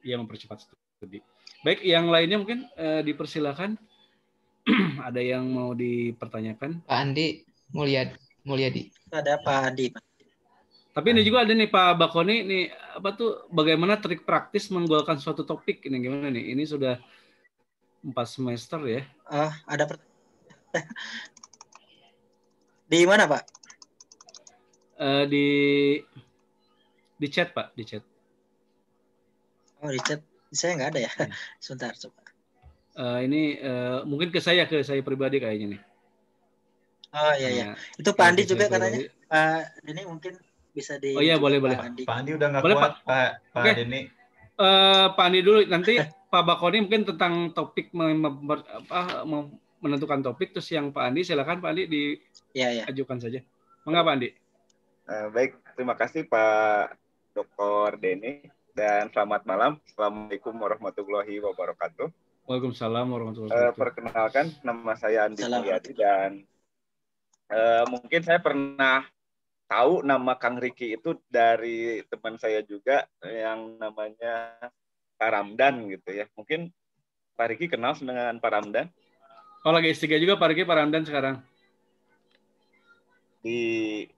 Ya mempercepat studi. Baik, yang lainnya mungkin eh, dipersilakan ada yang mau dipertanyakan? Pak Andi Mulyadi. Mulyadi. Ada Pak Andi, Pak. Tapi ini juga ada nih Pak Bakoni ini apa tuh bagaimana trik praktis menggolkan suatu topik ini gimana nih? Ini sudah empat semester ya? Uh, ada per... di mana Pak? Uh, di di chat Pak, di chat. Oh di chat, saya nggak ada ya. Hmm. Sebentar coba. Uh, ini uh, mungkin ke saya ke saya pribadi kayaknya nih. Oh iya iya. Nah, Itu Pak Andi juga katanya. Pak ini mungkin bisa di Oh iya boleh boleh. Pak Andi, Pak Andi udah nggak kuat Pak Pak, Pak Andi. Eh, Pak Andi dulu nanti Pak Bakoni mungkin tentang topik apa, menentukan topik terus yang Pak Andi silakan Pak Andi diajukan iya, iya. ya, saja. Mengapa Andi? Eh, baik, terima kasih Pak Dr. Deni dan selamat malam. Assalamualaikum warahmatullahi wabarakatuh. Waalaikumsalam warahmatullahi eh, wabarakatuh. perkenalkan nama saya Andi Mulyadi dan uh, mungkin saya pernah tahu nama Kang Riki itu dari teman saya juga yang namanya Pak Ramdan gitu ya. Mungkin Pak Riki kenal dengan Pak Ramdan? Oh lagi s juga Pak Riki Pak Ramdan sekarang? Di